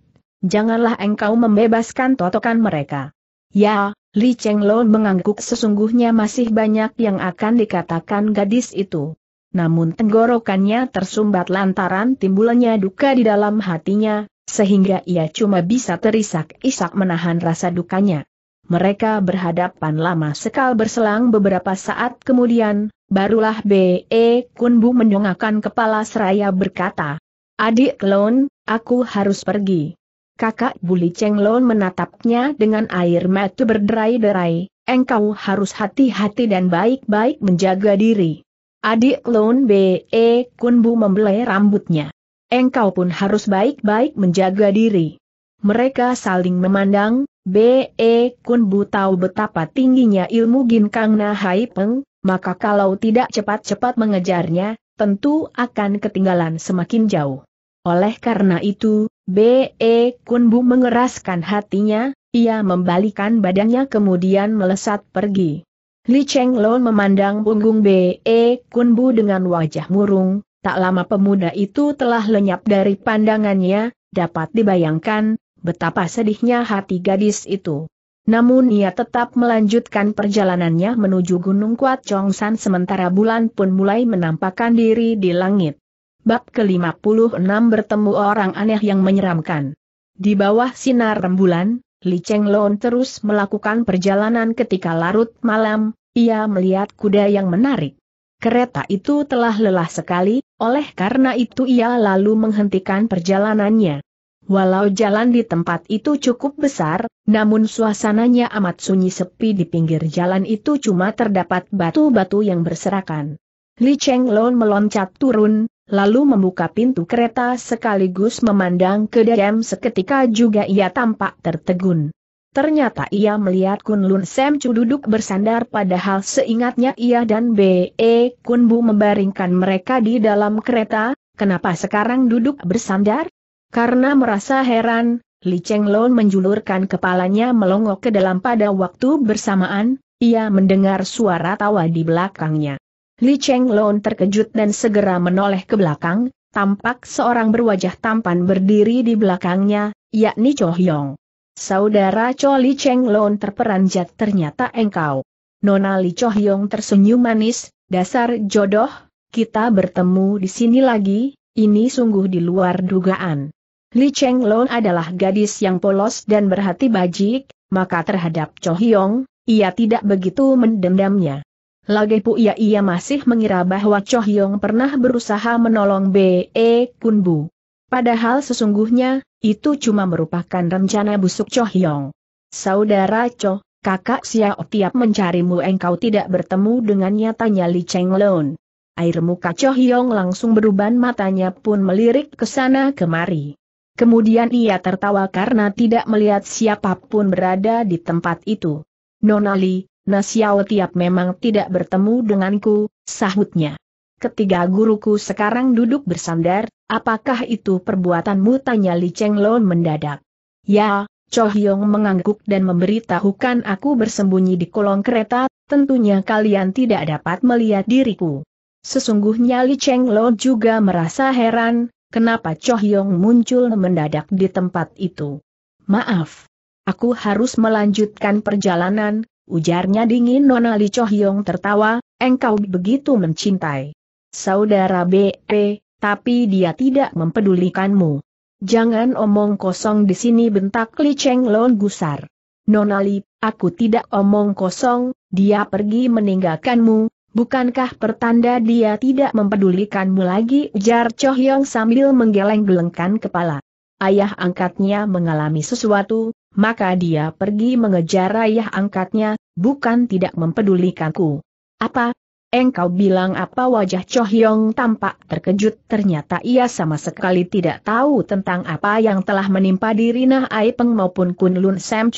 janganlah engkau membebaskan totokan mereka. Ya, Li Cheng Lon mengangguk sesungguhnya masih banyak yang akan dikatakan gadis itu namun tenggorokannya tersumbat lantaran timbulnya duka di dalam hatinya, sehingga ia cuma bisa terisak-isak menahan rasa dukanya. Mereka berhadapan lama sekal berselang beberapa saat kemudian, barulah B.E. Kunbu menyongakkan kepala seraya berkata, Adik Lon, aku harus pergi. Kakak Buli Cheng Lon menatapnya dengan air mata berderai-derai, engkau harus hati-hati dan baik-baik menjaga diri. Adik Lon B.E. Kunbu membelai rambutnya. Engkau pun harus baik-baik menjaga diri. Mereka saling memandang, B.E. Kunbu tahu betapa tingginya ilmu Ginkang Nahai Peng, maka kalau tidak cepat-cepat mengejarnya, tentu akan ketinggalan semakin jauh. Oleh karena itu, B.E. Kunbu mengeraskan hatinya, ia membalikan badannya kemudian melesat pergi. Li Cheng memandang punggung B.E. Kunbu dengan wajah murung, tak lama pemuda itu telah lenyap dari pandangannya, dapat dibayangkan, betapa sedihnya hati gadis itu. Namun ia tetap melanjutkan perjalanannya menuju Gunung Kuat Chongsan sementara bulan pun mulai menampakkan diri di langit. Bab ke-56 bertemu orang aneh yang menyeramkan. Di bawah sinar rembulan, Li Lon terus melakukan perjalanan ketika larut malam, ia melihat kuda yang menarik. Kereta itu telah lelah sekali, oleh karena itu ia lalu menghentikan perjalanannya. Walau jalan di tempat itu cukup besar, namun suasananya amat sunyi sepi di pinggir jalan itu cuma terdapat batu-batu yang berserakan. Li Lon meloncat turun, lalu membuka pintu kereta sekaligus memandang ke dalam, seketika juga ia tampak tertegun. Ternyata ia melihat Kun Lun Sam Chu duduk bersandar padahal seingatnya ia dan B.E. Kun Bu membaringkan mereka di dalam kereta, kenapa sekarang duduk bersandar? Karena merasa heran, Li Cheng Lon menjulurkan kepalanya melongok ke dalam pada waktu bersamaan, ia mendengar suara tawa di belakangnya. Li Cheng Lon terkejut dan segera menoleh ke belakang, tampak seorang berwajah tampan berdiri di belakangnya, yakni Cho Hyong. Saudara Cho Li Cheng Lon terperanjat ternyata engkau. Nona Li Cho Hyong tersenyum manis, dasar jodoh, kita bertemu di sini lagi, ini sungguh di luar dugaan. Li Cheng Lon adalah gadis yang polos dan berhati bajik, maka terhadap Cho Hyong, ia tidak begitu mendendamnya. Lagipu ia ia masih mengira bahwa Cho Hyong pernah berusaha menolong B.E. Kunbu. Padahal sesungguhnya, itu cuma merupakan rencana busuk Cho Hyong. Saudara Cho, kakak Xiao tiap mencarimu engkau tidak bertemu dengannya tanya Li Cheng Lon. Air muka Cho Hyong langsung beruban matanya pun melirik ke sana kemari. Kemudian ia tertawa karena tidak melihat siapapun berada di tempat itu. Nonali, Nasial Tiap memang tidak bertemu denganku, sahutnya. Ketiga guruku sekarang duduk bersandar, apakah itu perbuatanmu tanya Li Cheng Lon mendadak. Ya, Cho Hyong mengangguk dan memberitahukan aku bersembunyi di kolong kereta, tentunya kalian tidak dapat melihat diriku. Sesungguhnya Li Cheng Lon juga merasa heran, kenapa Cho Hyong muncul mendadak di tempat itu. Maaf. Aku harus melanjutkan perjalanan, ujarnya dingin Nona Li Chohyong tertawa, engkau begitu mencintai saudara BP, tapi dia tidak mempedulikanmu. Jangan omong kosong di sini bentak Li Cheng Long gusar. Nona Li, aku tidak omong kosong, dia pergi meninggalkanmu, bukankah pertanda dia tidak mempedulikanmu lagi ujar Chohyong sambil menggeleng-gelengkan kepala. Ayah angkatnya mengalami sesuatu, maka dia pergi mengejar ayah angkatnya, bukan tidak mempedulikanku. Apa? Engkau bilang apa wajah Cho Hyong tampak terkejut ternyata ia sama sekali tidak tahu tentang apa yang telah menimpa diri Nah Aipeng maupun Kun Lun Sam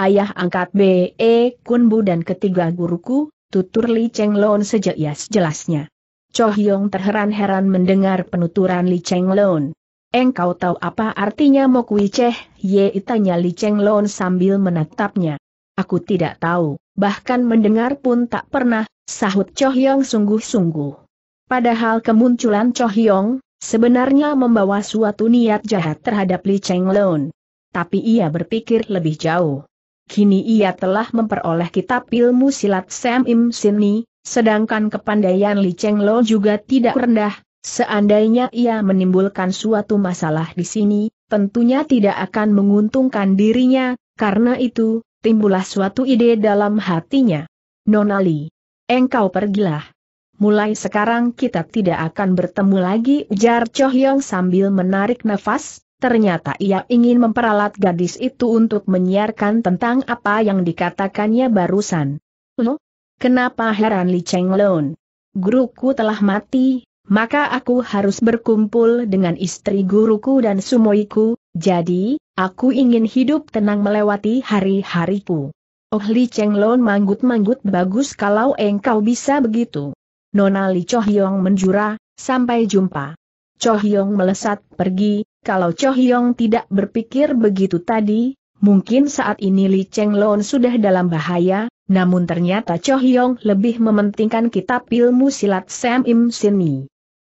Ayah angkat B.E. Kun Bu dan ketiga guruku, tutur Li Cheng sejak ia sejelasnya. Cho Hyong terheran-heran mendengar penuturan Li Cheng Lon. Engkau tahu apa artinya Mokwi Cheh, ye tanya Li Cheng Lon sambil menatapnya. Aku tidak tahu, bahkan mendengar pun tak pernah, sahut Chohyong sungguh-sungguh. Padahal kemunculan Chohyong, sebenarnya membawa suatu niat jahat terhadap Li Chenglong. Tapi ia berpikir lebih jauh. Kini ia telah memperoleh kitab ilmu silat Sam Im Sini, sedangkan kepandaian Li Chenglon juga tidak rendah, Seandainya ia menimbulkan suatu masalah di sini, tentunya tidak akan menguntungkan dirinya, karena itu, Timbullah suatu ide dalam hatinya. Nonali, engkau pergilah. Mulai sekarang kita tidak akan bertemu lagi ujar Chohyong sambil menarik nafas, Ternyata ia ingin memperalat gadis itu untuk menyiarkan tentang apa yang dikatakannya barusan. Lo? Kenapa heran Li Cheng Lon? Guruku telah mati, maka aku harus berkumpul dengan istri guruku dan sumoiku, jadi, aku ingin hidup tenang melewati hari-hariku. Oh Li Cheng Lon manggut-manggut bagus kalau engkau bisa begitu. Nona Li Chohyong menjura, sampai jumpa. Chohyong melesat pergi, kalau Chohyong tidak berpikir begitu tadi, mungkin saat ini Li Cheng Lon sudah dalam bahaya, namun ternyata Chohyong lebih mementingkan kitab ilmu silat Sam Im Mi.